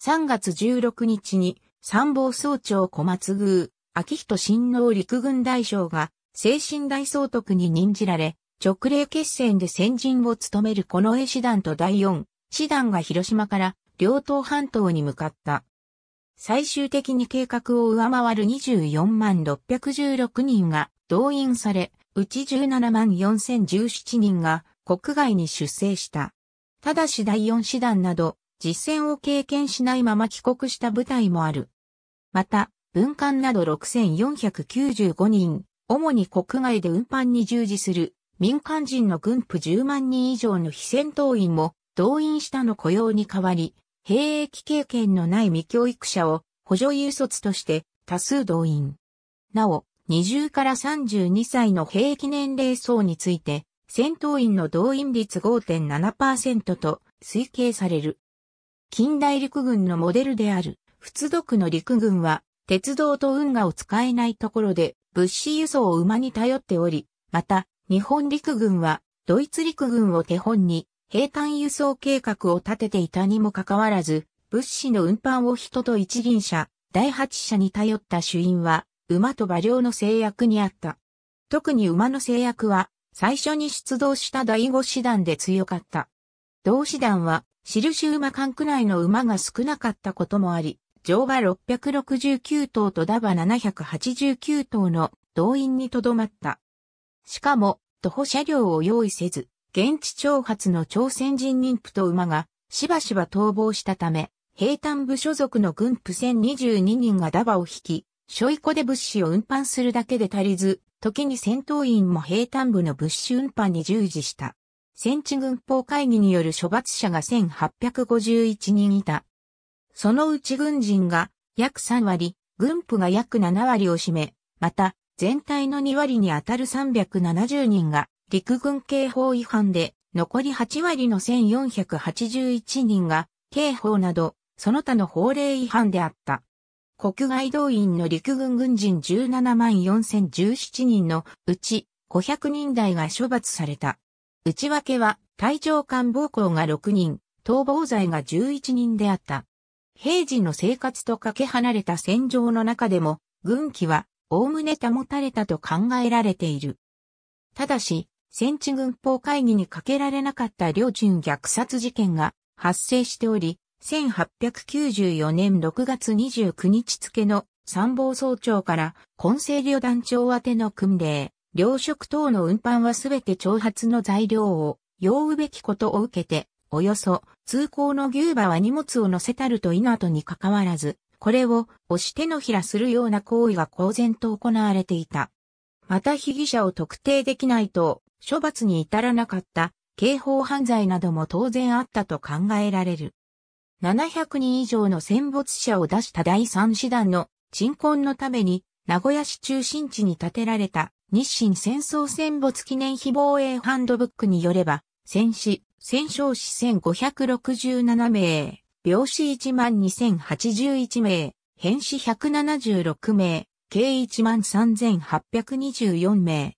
3月16日に、参謀総長小松宮、秋人親王陸軍大将が、精神大総督に任じられ、直令決戦で先陣を務めるこの絵師団と第4師団が広島から両島半島に向かった。最終的に計画を上回る24万616人が動員され、うち17万4017人が国外に出征した。ただし第4師団など実戦を経験しないまま帰国した部隊もある。また、文官など6495人、主に国外で運搬に従事する民間人の軍部10万人以上の非戦闘員も動員したの雇用に代わり、兵役経験のない未教育者を補助輸卒として多数動員。なお、20から32歳の兵役年齢層について、戦闘員の動員率5.7%と推計される。近代陸軍のモデルである、仏独の陸軍は、鉄道と運河を使えないところで、物資輸送を馬に頼っており、また、日本陸軍は、ドイツ陸軍を手本に、兵坦輸送計画を立てていたにもかかわらず、物資の運搬を人と一輪車、第八車に頼った主因は、馬と馬量の制約にあった。特に馬の制約は、最初に出動した第五師団で強かった。同師団は、印馬管区内の馬が少なかったこともあり、乗馬669頭とダ馬789頭の動員にとどまった。しかも、徒歩車両を用意せず、現地挑発の朝鮮人妊婦と馬がしばしば逃亡したため、兵站部所属の軍部1022人がダバを引き、ショイコで物資を運搬するだけで足りず、時に戦闘員も兵站部の物資運搬に従事した。戦地軍法会議による処罰者が1851人いた。そのうち軍人が約3割、軍部が約7割を占め、また全体の2割にあたる370人が陸軍刑法違反で、残り8割の1481人が、刑法など、その他の法令違反であった。国外動員の陸軍軍人17万4017人のうち500人台が処罰された。内訳は、隊長官暴行が6人、逃亡罪が11人であった。平時の生活とかけ離れた戦場の中でも、軍旗は、おおむね保たれたと考えられている。ただし、戦地軍法会議にかけられなかった両親虐殺事件が発生しており、1894年6月29日付の参謀総長から根性旅団長宛ての訓令、両職等の運搬はすべて挑発の材料を用うべきことを受けて、およそ通行の牛馬は荷物を乗せたると稲とに関わらず、これを押し手のひらするような行為が公然と行われていた。また被疑者を特定できないと、処罰に至らなかった刑法犯罪なども当然あったと考えられる。700人以上の戦没者を出した第三師団の鎮魂のために名古屋市中心地に建てられた日清戦争戦没記念碑防衛ハンドブックによれば、戦死、戦勝死1567名、病死12081名、変死176名、計13824名。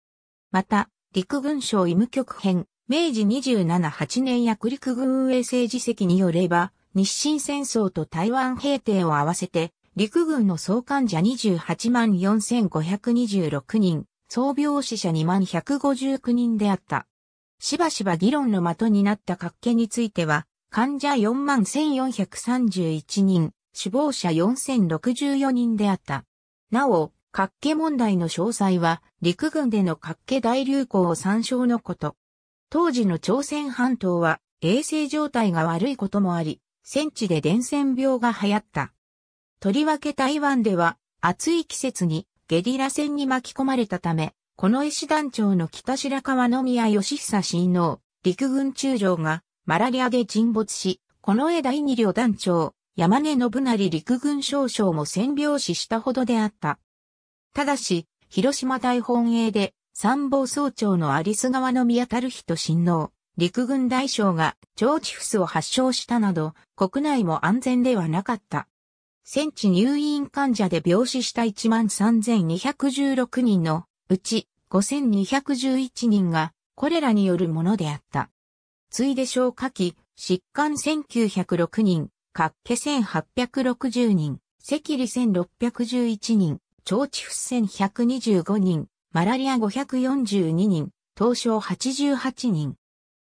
また、陸軍省医務局編、明治27、8年薬陸軍衛生治績によれば、日清戦争と台湾平定を合わせて、陸軍の総患者28万4526人、総病死者2万159人であった。しばしば議論の的になった各家については、患者4万1431人、死亡者4064人であった。なお、滑稽問題の詳細は、陸軍での滑稽大流行を参照のこと。当時の朝鮮半島は、衛生状態が悪いこともあり、戦地で伝染病が流行った。とりわけ台湾では、暑い季節にゲリラ戦に巻き込まれたため、この石団長の北白川の宮義久親王、陸軍中将がマラリアで沈没し、この絵第二旅団長、山根信成陸軍少将も戦病死したほどであった。ただし、広島大本営で参謀総長の有栖川宮たる人親王、陸軍大将が腸チフスを発症したなど、国内も安全ではなかった。戦地入院患者で病死した13,216人のうち5,211人がこれらによるものであった。ついで消化器、疾患1906人、っ気1860人、赤痢1611人、腸地不戦125人、マラリア542人、東証88人。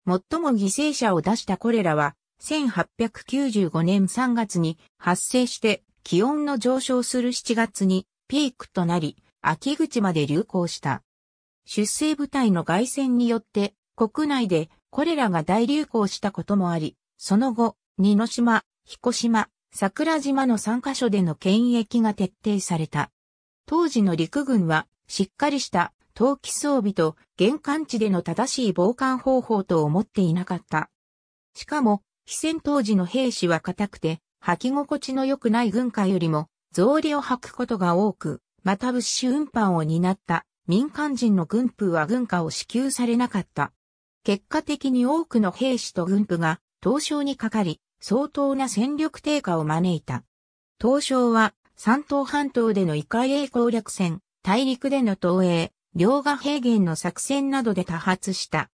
最も犠牲者を出したコレラは、1895年3月に発生して気温の上昇する7月にピークとなり、秋口まで流行した。出生部隊の外戦によって国内でコレラが大流行したこともあり、その後、二の島、彦島、桜島の3カ所での検疫が徹底された。当時の陸軍は、しっかりした投機装備と玄関地での正しい防寒方法と思っていなかった。しかも、非戦当時の兵士は硬くて、履き心地の良くない軍下よりも、草履を履くことが多く、また物資運搬を担った民間人の軍夫は軍下を支給されなかった。結果的に多くの兵士と軍夫が、東証にかかり、相当な戦力低下を招いた。東証は山東半島での異界英攻略戦、大陸での東映、両河平原の作戦などで多発した。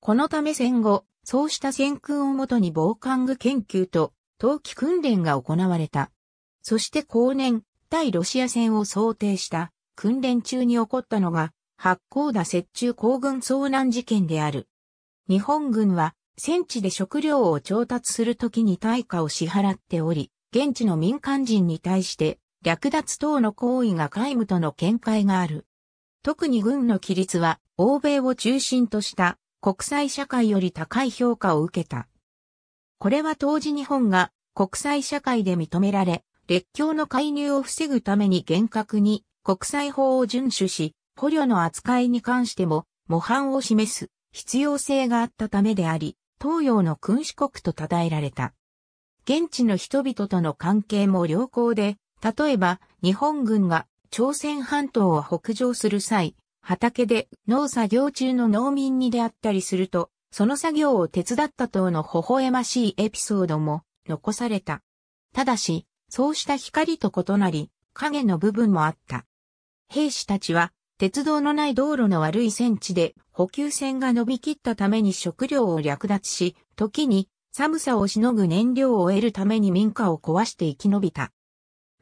このため戦後、そうした戦空をもとに防寒具研究と、冬季訓練が行われた。そして後年、対ロシア戦を想定した訓練中に起こったのが、八甲田雪中行軍遭難事件である。日本軍は戦地で食料を調達するときに対価を支払っており、現地の民間人に対して略奪等の行為が皆無との見解がある。特に軍の規律は、欧米を中心とした国際社会より高い評価を受けた。これは当時日本が国際社会で認められ、列強の介入を防ぐために厳格に国際法を遵守し、捕虜の扱いに関しても模範を示す必要性があったためであり、東洋の君主国と称えられた。現地の人々との関係も良好で、例えば、日本軍が朝鮮半島を北上する際、畑で農作業中の農民に出会ったりすると、その作業を手伝った等の微笑ましいエピソードも残された。ただし、そうした光と異なり、影の部分もあった。兵士たちは、鉄道のない道路の悪い戦地で補給線が伸びきったために食料を略奪し、時に寒さをしのぐ燃料を得るために民家を壊して生き延びた。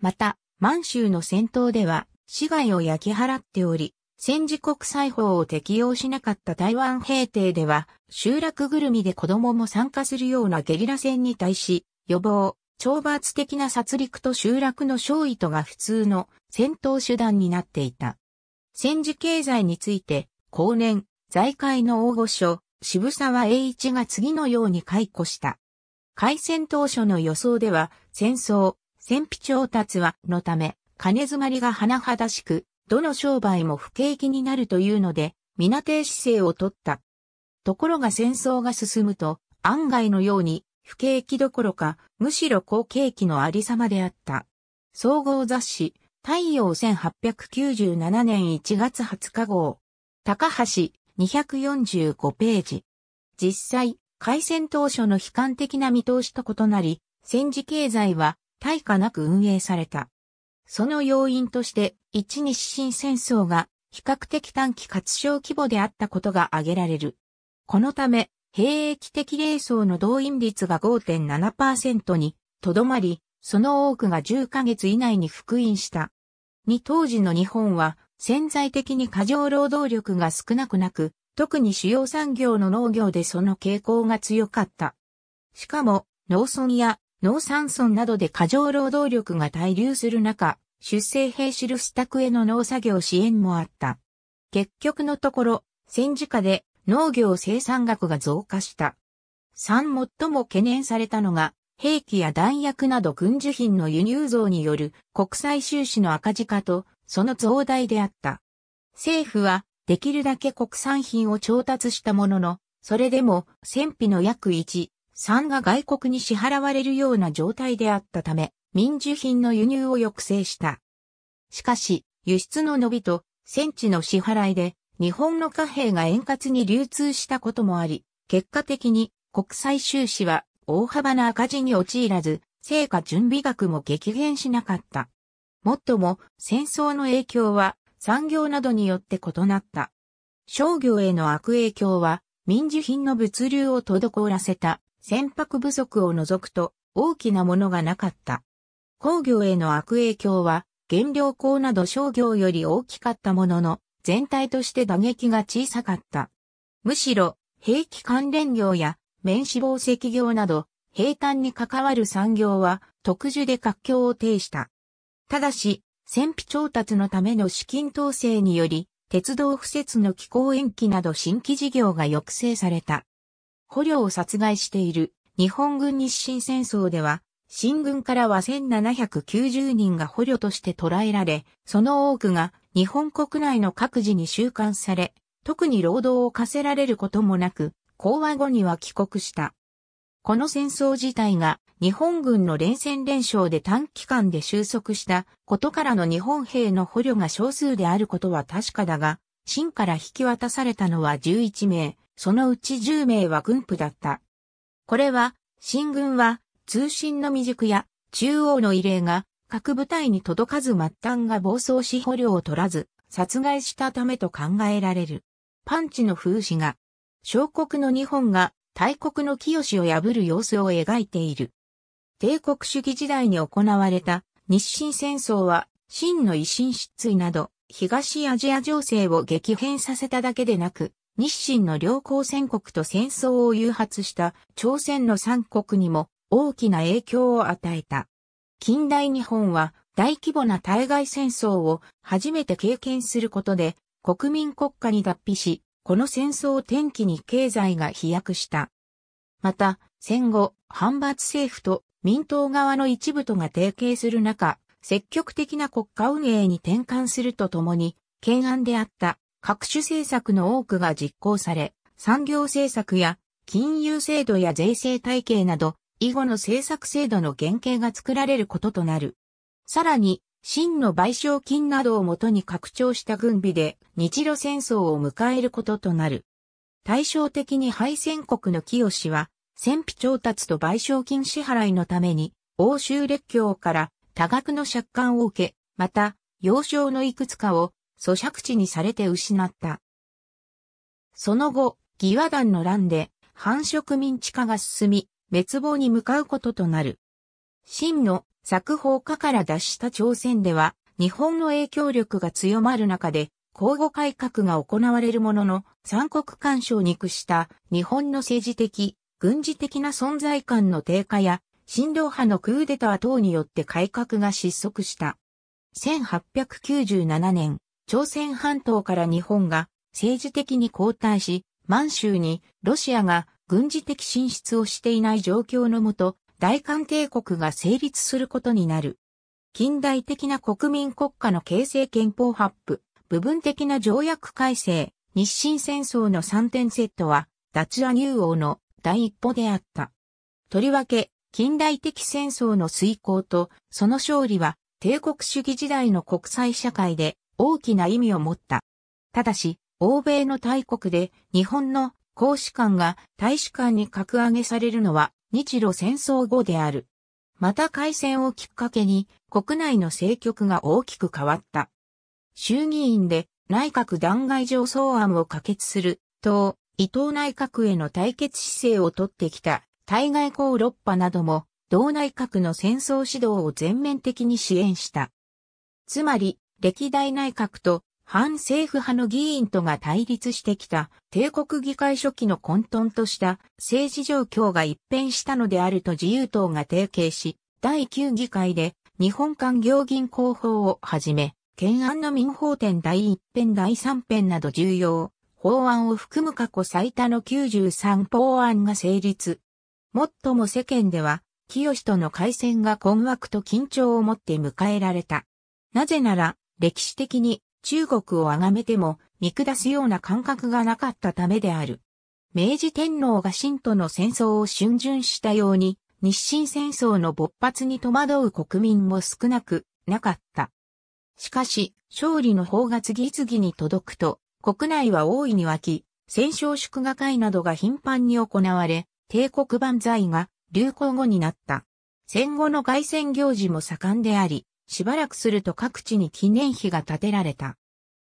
また、満州の戦闘では、市街を焼き払っており、戦時国際法を適用しなかった台湾兵艇では、集落ぐるみで子供も参加するようなゲリラ戦に対し、予防、懲罰的な殺戮と集落の勝利とが普通の戦闘手段になっていた。戦時経済について、後年、財界の大御所、渋沢栄一が次のように解雇した。開戦当初の予想では、戦争、戦費調達は、のため、金詰まりが甚だしく、どの商売も不景気になるというので、皆定姿勢を取った。ところが戦争が進むと、案外のように、不景気どころか、むしろ好景気のありさまであった。総合雑誌、太陽1897年1月20日号。高橋、245ページ。実際、開戦当初の悲観的な見通しと異なり、戦時経済は対価なく運営された。その要因として、一日清戦争が比較的短期活つ小規模であったことが挙げられる。このため、兵役的霊層の動員率が5.7%にとどまり、その多くが10ヶ月以内に復員した。に当時の日本は潜在的に過剰労働力が少なくなく、特に主要産業の農業でその傾向が強かった。しかも、農村や農産村などで過剰労働力が滞留する中、出生兵士スタクへの農作業支援もあった。結局のところ、戦時下で農業生産額が増加した。3最も懸念されたのが、兵器や弾薬など軍需品の輸入増による国際収支の赤字化と、その増大であった。政府は、できるだけ国産品を調達したものの、それでも戦費の約1、産が外国に支払われるような状態であったため、民需品の輸入を抑制した。しかし、輸出の伸びと戦地の支払いで、日本の貨幣が円滑に流通したこともあり、結果的に国際収支は大幅な赤字に陥らず、成果準備額も激減しなかった。もっとも、戦争の影響は産業などによって異なった。商業への悪影響は、民需品の物流を滞らせた船舶不足を除くと大きなものがなかった。工業への悪影響は原料工など商業より大きかったものの全体として打撃が小さかった。むしろ兵器関連業や免死防石業など平坦に関わる産業は特殊で活況を呈した。ただし、戦費調達のための資金統制により、鉄道敷設の気候延期など新規事業が抑制された。捕虜を殺害している日本軍日清戦争では、新軍からは1790人が捕虜として捕らえられ、その多くが日本国内の各自に収監され、特に労働を課せられることもなく、講和後には帰国した。この戦争自体が日本軍の連戦連勝で短期間で収束したことからの日本兵の捕虜が少数であることは確かだが、清から引き渡されたのは11名、そのうち10名は軍部だった。これは、新軍は通信の未熟や中央の異例が各部隊に届かず末端が暴走し捕虜を取らず殺害したためと考えられる。パンチの風刺が、小国の日本が大国の清を破る様子を描いている。帝国主義時代に行われた日清戦争は、真の維新失墜など、東アジア情勢を激変させただけでなく、日清の両交戦国と戦争を誘発した朝鮮の三国にも大きな影響を与えた。近代日本は大規模な対外戦争を初めて経験することで国民国家に脱皮し、この戦争を転機に経済が飛躍した。また、戦後、反発政府と民党側の一部とが提携する中、積極的な国家運営に転換するとともに、懸案であった各種政策の多くが実行され、産業政策や金融制度や税制体系など、以後の政策制度の原型が作られることとなる。さらに、真の賠償金などをもとに拡張した軍備で日露戦争を迎えることとなる。対照的に敗戦国の清氏は、戦費調達と賠償金支払いのために、欧州列強から多額の借款を受け、また、要衝のいくつかを租借地にされて失った。その後、義和団の乱で繁殖民地化が進み、滅亡に向かうこととなる。真の作法家から脱した朝鮮では、日本の影響力が強まる中で、交互改革が行われるものの、三国干渉に屈した日本の政治的、軍事的な存在感の低下や、新領派のクーデター等によって改革が失速した。1897年、朝鮮半島から日本が政治的に後退し、満州にロシアが軍事的進出をしていない状況のもと、大韓帝国が成立することになる。近代的な国民国家の形成憲法発布、部分的な条約改正、日清戦争の3点セットは、脱亜入王の第一歩であった。とりわけ、近代的戦争の遂行と、その勝利は、帝国主義時代の国際社会で大きな意味を持った。ただし、欧米の大国で日本の公使館が大使館に格上げされるのは日露戦争後である。また開戦をきっかけに国内の政局が大きく変わった。衆議院で内閣弾劾上草案を可決する、党、伊藤内閣への対決姿勢をとってきた、対外交六波なども、同内閣の戦争指導を全面的に支援した。つまり、歴代内閣と反政府派の議員とが対立してきた帝国議会初期の混沌とした政治状況が一変したのであると自由党が提携し、第9議会で日本官業銀行法をはじめ、懸案の民法典第1編第3編など重要法案を含む過去最多の93法案が成立。もっとも世間では、清との改戦が困惑と緊張をもって迎えられた。なぜなら、歴史的に中国を崇めても見下すような感覚がなかったためである。明治天皇が神との戦争を春巡したように、日清戦争の勃発に戸惑う国民も少なくなかった。しかし、勝利の方が次々に届くと、国内は大いに湧き、戦勝祝賀会などが頻繁に行われ、帝国万歳が流行語になった。戦後の外戦行事も盛んであり、しばらくすると各地に記念碑が建てられた。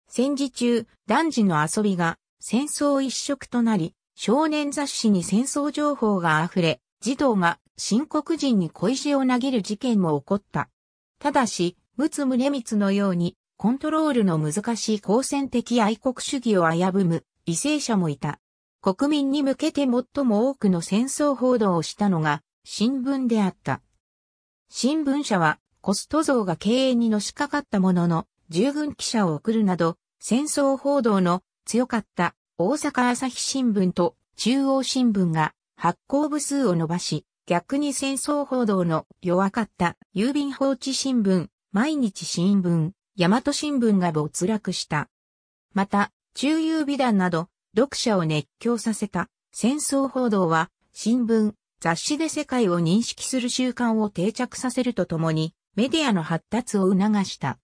戦時中、男児の遊びが戦争一色となり、少年雑誌に戦争情報が溢れ、児童が新国人に小石を投げる事件も起こった。ただし、陸奥宗光のように、コントロールの難しい好戦的愛国主義を危ぶむ犠牲者もいた。国民に向けて最も多くの戦争報道をしたのが新聞であった。新聞社はコスト増が経営にのしかかったものの、従軍記者を送るなど、戦争報道の強かった大阪朝日新聞と中央新聞が発行部数を伸ばし、逆に戦争報道の弱かった郵便放置新聞、毎日新聞、大和新聞が没落した。また、中郵美談など、読者を熱狂させた戦争報道は、新聞、雑誌で世界を認識する習慣を定着させるとともに、メディアの発達を促した。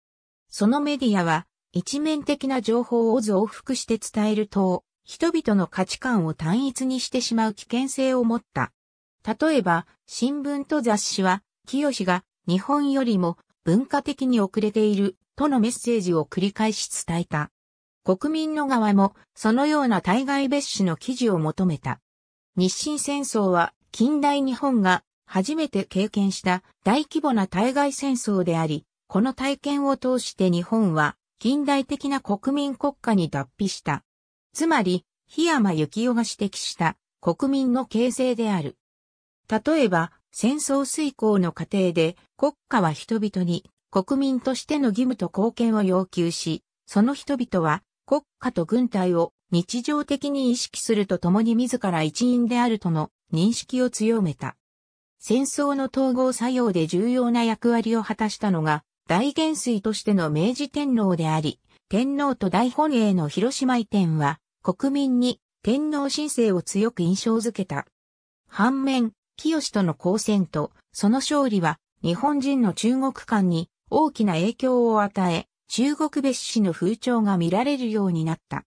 そのメディアは、一面的な情報を増幅して伝えると、人々の価値観を単一にしてしまう危険性を持った。例えば、新聞と雑誌は、清が日本よりも文化的に遅れているとのメッセージを繰り返し伝えた。国民の側もそのような対外別紙の記事を求めた。日清戦争は近代日本が初めて経験した大規模な対外戦争であり、この体験を通して日本は近代的な国民国家に脱皮した。つまり、檜山幸雄が指摘した国民の形成である。例えば、戦争遂行の過程で国家は人々に国民としての義務と貢献を要求し、その人々は国家と軍隊を日常的に意識するとともに自ら一員であるとの認識を強めた。戦争の統合作用で重要な役割を果たしたのが、大元帥としての明治天皇であり、天皇と大本営の広島移転は、国民に天皇神聖を強く印象づけた。反面、清との交戦と、その勝利は、日本人の中国間に大きな影響を与え、中国別紙の風潮が見られるようになった。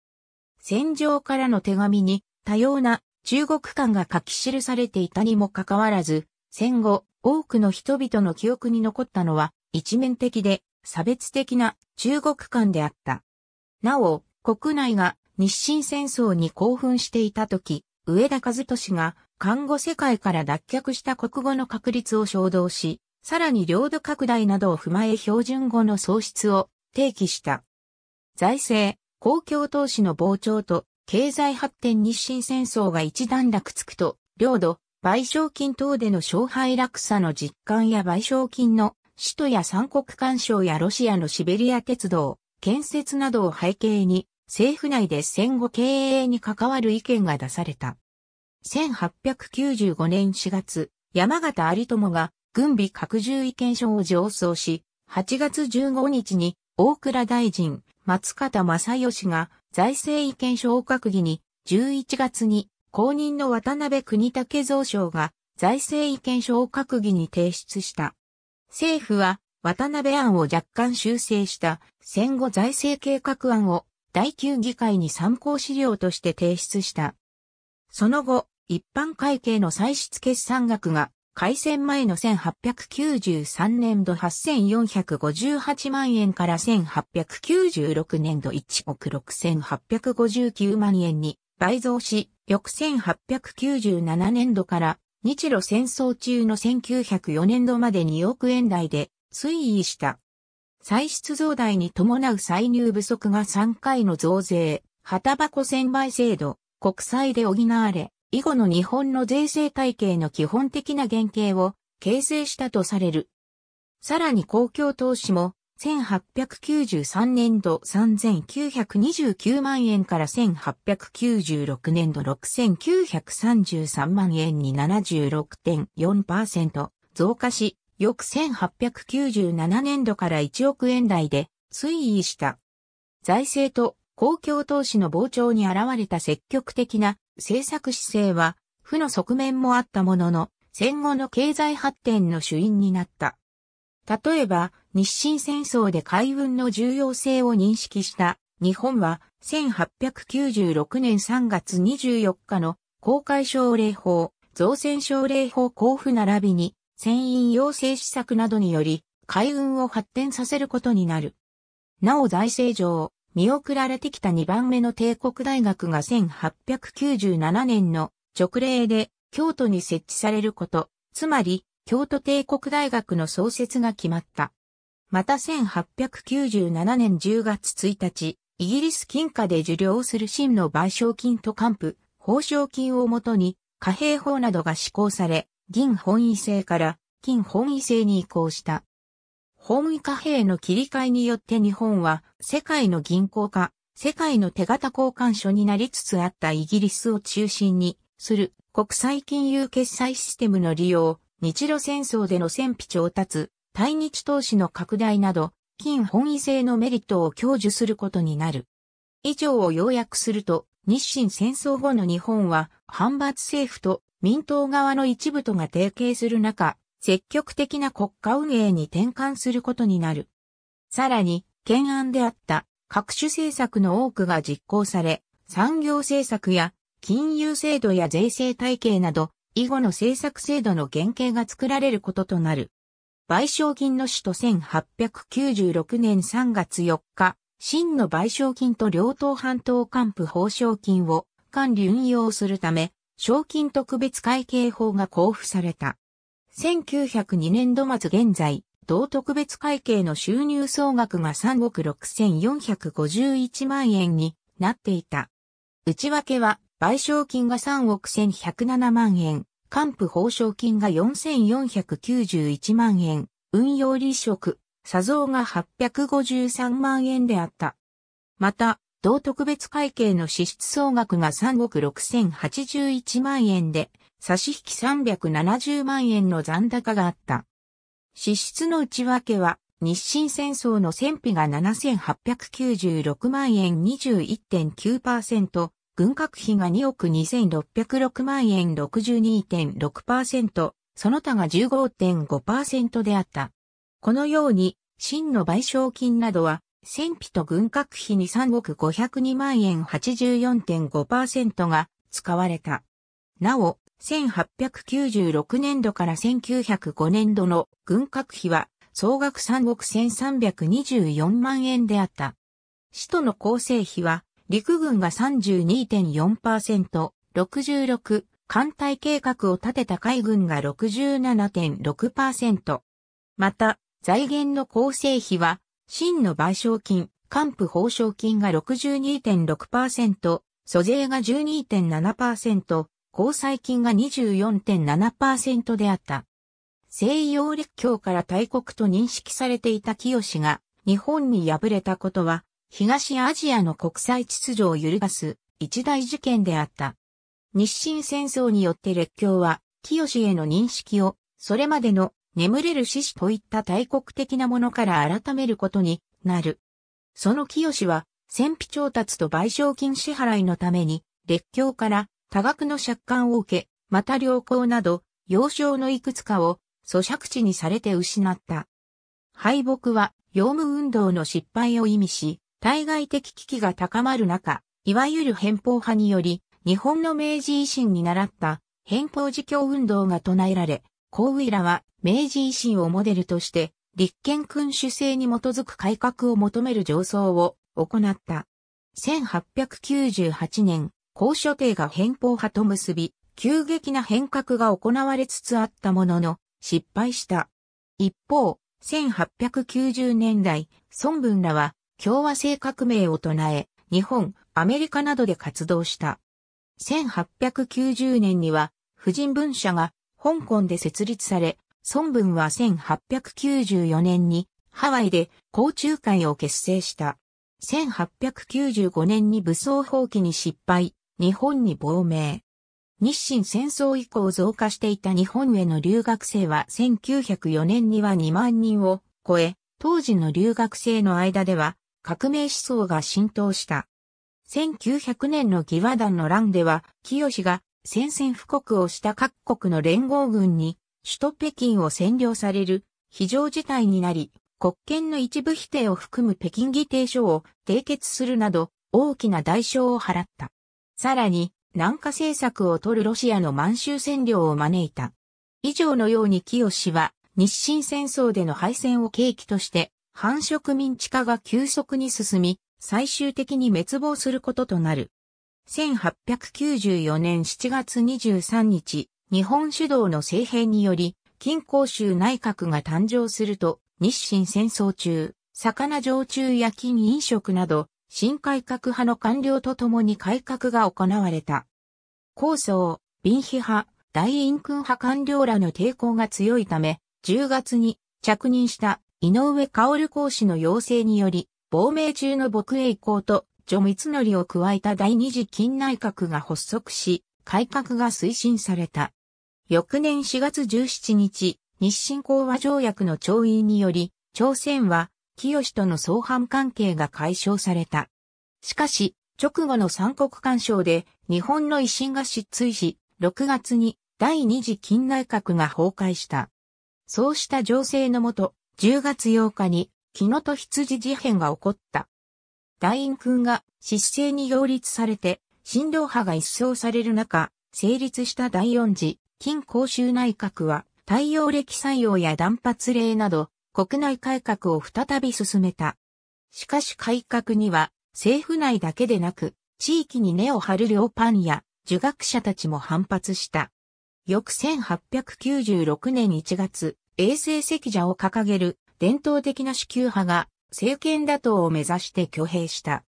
戦場からの手紙に多様な中国間が書き記されていたにもかかわらず、戦後、多くの人々の記憶に残ったのは、一面的で差別的な中国間であった。なお、国内が日清戦争に興奮していた時、上田和俊が看護世界から脱却した国語の確立を衝動し、さらに領土拡大などを踏まえ標準語の創出を提起した。財政、公共投資の膨張と経済発展日清戦争が一段落つくと、領土、賠償金等での勝敗落差の実感や賠償金の首都や三国干渉やロシアのシベリア鉄道、建設などを背景に、政府内で戦後経営に関わる意見が出された。1895年4月、山形有友が軍備拡充意見書を上奏し、8月15日に大倉大臣、松方正義が財政意見書を閣議に、11月に後任の渡辺国武蔵省が財政意見書を閣議に提出した。政府は渡辺案を若干修正した戦後財政計画案を第9議会に参考資料として提出した。その後、一般会計の歳出決算額が改選前の1893年度8458万円から1896年度1億6859万円に倍増し、翌1897年度から日露戦争中の1904年度まで2億円台で推移した。歳出増大に伴う歳入不足が3回の増税、旗箱専売制度、国債で補われ、以後の日本の税制体系の基本的な原型を形成したとされる。さらに公共投資も1893年度3929万円から1896年度6933万円に76.4%増加し、翌1897年度から1億円台で推移した。財政と公共投資の膨張に現れた積極的な政策姿勢は、負の側面もあったものの、戦後の経済発展の主因になった。例えば、日清戦争で海運の重要性を認識した日本は1896年3月24日の公開奨励法、造船奨励法交付並びに船員養成施策などにより海運を発展させることになる。なお財政上、見送られてきた2番目の帝国大学が1897年の直令で京都に設置されること、つまり京都帝国大学の創設が決まった。また1897年10月1日、イギリス金貨で受領する真の賠償金と還付、報奨金をもとに、貨幣法などが施行され、銀本位制から金本位制に移行した。本位貨幣の切り替えによって日本は世界の銀行化、世界の手形交換所になりつつあったイギリスを中心にする国際金融決済システムの利用、日露戦争での戦費調達、対日投資の拡大など、金本位制のメリットを享受することになる。以上を要約すると、日清戦争後の日本は、反発政府と民党側の一部とが提携する中、積極的な国家運営に転換することになる。さらに、懸案であった各種政策の多くが実行され、産業政策や金融制度や税制体系など以後の政策制度の原型が作られることとなる。賠償金の主と1896年3月4日、真の賠償金と両党半島還付報奨金を管理運用するため、賞金特別会計法が交付された。1902年度末現在、同特別会計の収入総額が3億6451万円になっていた。内訳は賠償金が3億1107万円、還付報奨金が4491万円、運用利職、作像が853万円であった。また、同特別会計の支出総額が3億6081万円で、差し引き370万円の残高があった。支出の内訳は、日清戦争の戦費が7896万円21.9%、軍拡費が2億2606万円62.6%、その他が15.5%であった。このように、真の賠償金などは、戦費と軍拡費に3億502万円84.5%が使われた。なお、1896年度から1905年度の軍拡費は総額3億1324万円であった。使途の構成費は陸軍が32.4%、66、艦隊計画を立てた海軍が67.6%。また、財源の構成費は、真の賠償金、還付報奨金が62.6%、租税が12.7%、交際金が24.7%であった。西洋列強から大国と認識されていた清が日本に敗れたことは東アジアの国際秩序を揺るがす一大事件であった。日清戦争によって列強は、清への認識を、それまでの眠れる獅子といった大国的なものから改めることになる。その清は、戦費調達と賠償金支払いのために、列強から多額の借款を受け、また良好など、要衝のいくつかを咀嚼地にされて失った。敗北は、洋務運動の失敗を意味し、対外的危機が高まる中、いわゆる偏方派により、日本の明治維新に倣った偏方自教運動が唱えられ、幸ウらは明治維新をモデルとして、立憲君主制に基づく改革を求める上層を行った。1898年、高所定が偏方派と結び、急激な変革が行われつつあったものの、失敗した。一方、1890年代、孫文らは共和制革命を唱え、日本、アメリカなどで活動した。1890年には、婦人文社が香港で設立され、孫文は1894年にハワイで交中会を結成した。1895年に武装放棄に失敗、日本に亡命。日清戦争以降増加していた日本への留学生は1904年には2万人を超え、当時の留学生の間では革命思想が浸透した。1900年の義和団の乱では、清が宣戦布告をした各国の連合軍に、首都北京を占領される非常事態になり、国権の一部否定を含む北京議定書を締結するなど、大きな代償を払った。さらに、南下政策を取るロシアの満州占領を招いた。以上のように清は、日清戦争での敗戦を契機として、繁殖民地化が急速に進み、最終的に滅亡することとなる。1894年7月23日、日本主導の政変により、金甲州内閣が誕生すると、日清戦争中、魚常駐や金飲食など、新改革派の官僚と共に改革が行われた。構想、貧費派、大陰君派官僚らの抵抗が強いため、10月に着任した井上薫講師の要請により、亡命中の牧英公と序光則を加えた第二次近内閣が発足し、改革が推進された。翌年4月17日、日清講和条約の調印により、朝鮮は、清との相反関係が解消された。しかし、直後の三国干渉で、日本の維新が失墜し、6月に第二次近内閣が崩壊した。そうした情勢のもと、10月8日に、木野と羊事変が起こった。大院君が失勢に擁立されて、新道派が一掃される中、成立した第四次、金公衆内閣は、太陽暦採用や断髪令など、国内改革を再び進めた。しかし改革には、政府内だけでなく、地域に根を張る両パンや、儒学者たちも反発した。翌1896年1月、衛星赤蛇を掲げる伝統的な支給派が政権打倒を目指して挙兵した。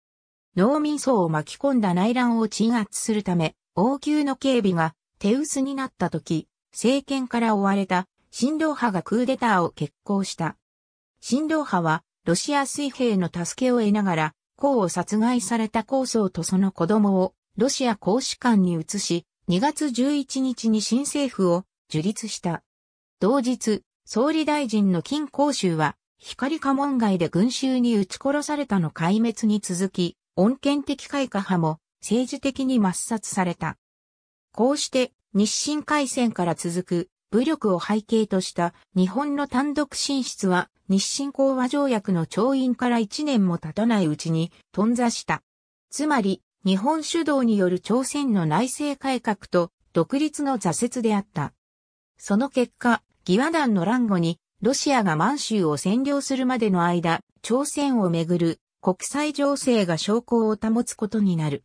農民層を巻き込んだ内乱を鎮圧するため、王宮の警備が手薄になった時、政権から追われた新道派がクーデターを決行した。新道派はロシア水兵の助けを得ながら、孔を殺害された孔僧とその子供をロシア公使館に移し、2月11日に新政府を樹立した。同日、総理大臣の金光州は、光か門外で群衆に撃ち殺されたの壊滅に続き、穏健的開花派も政治的に抹殺された。こうして日清海戦から続く武力を背景とした日本の単独進出は日清講和条約の調印から1年も経たないうちに頓挫した。つまり日本主導による朝鮮の内政改革と独立の挫折であった。その結果、義和団の乱後に、ロシアが満州を占領するまでの間、朝鮮をめぐる国際情勢が証拠を保つことになる。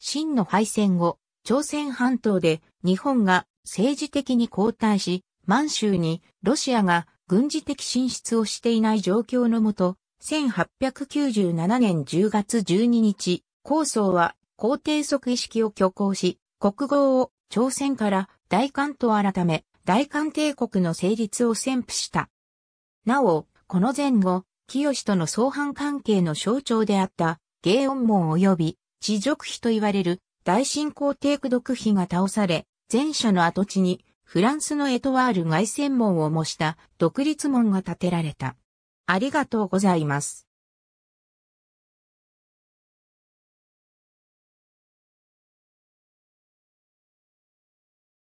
真の敗戦後、朝鮮半島で日本が政治的に後退し、満州にロシアが軍事的進出をしていない状況のもと、1897年10月12日、高層は皇帝即意識を挙行し、国号を朝鮮から大韓と改め、大韓帝国の成立を宣布した。なお、この前後、清との相反関係の象徴であった、芸音門及び、地族碑と言われる、大新皇帝区独碑が倒され、前者の跡地に、フランスのエトワール外旋門を模した独立門が建てられた。ありがとうございます。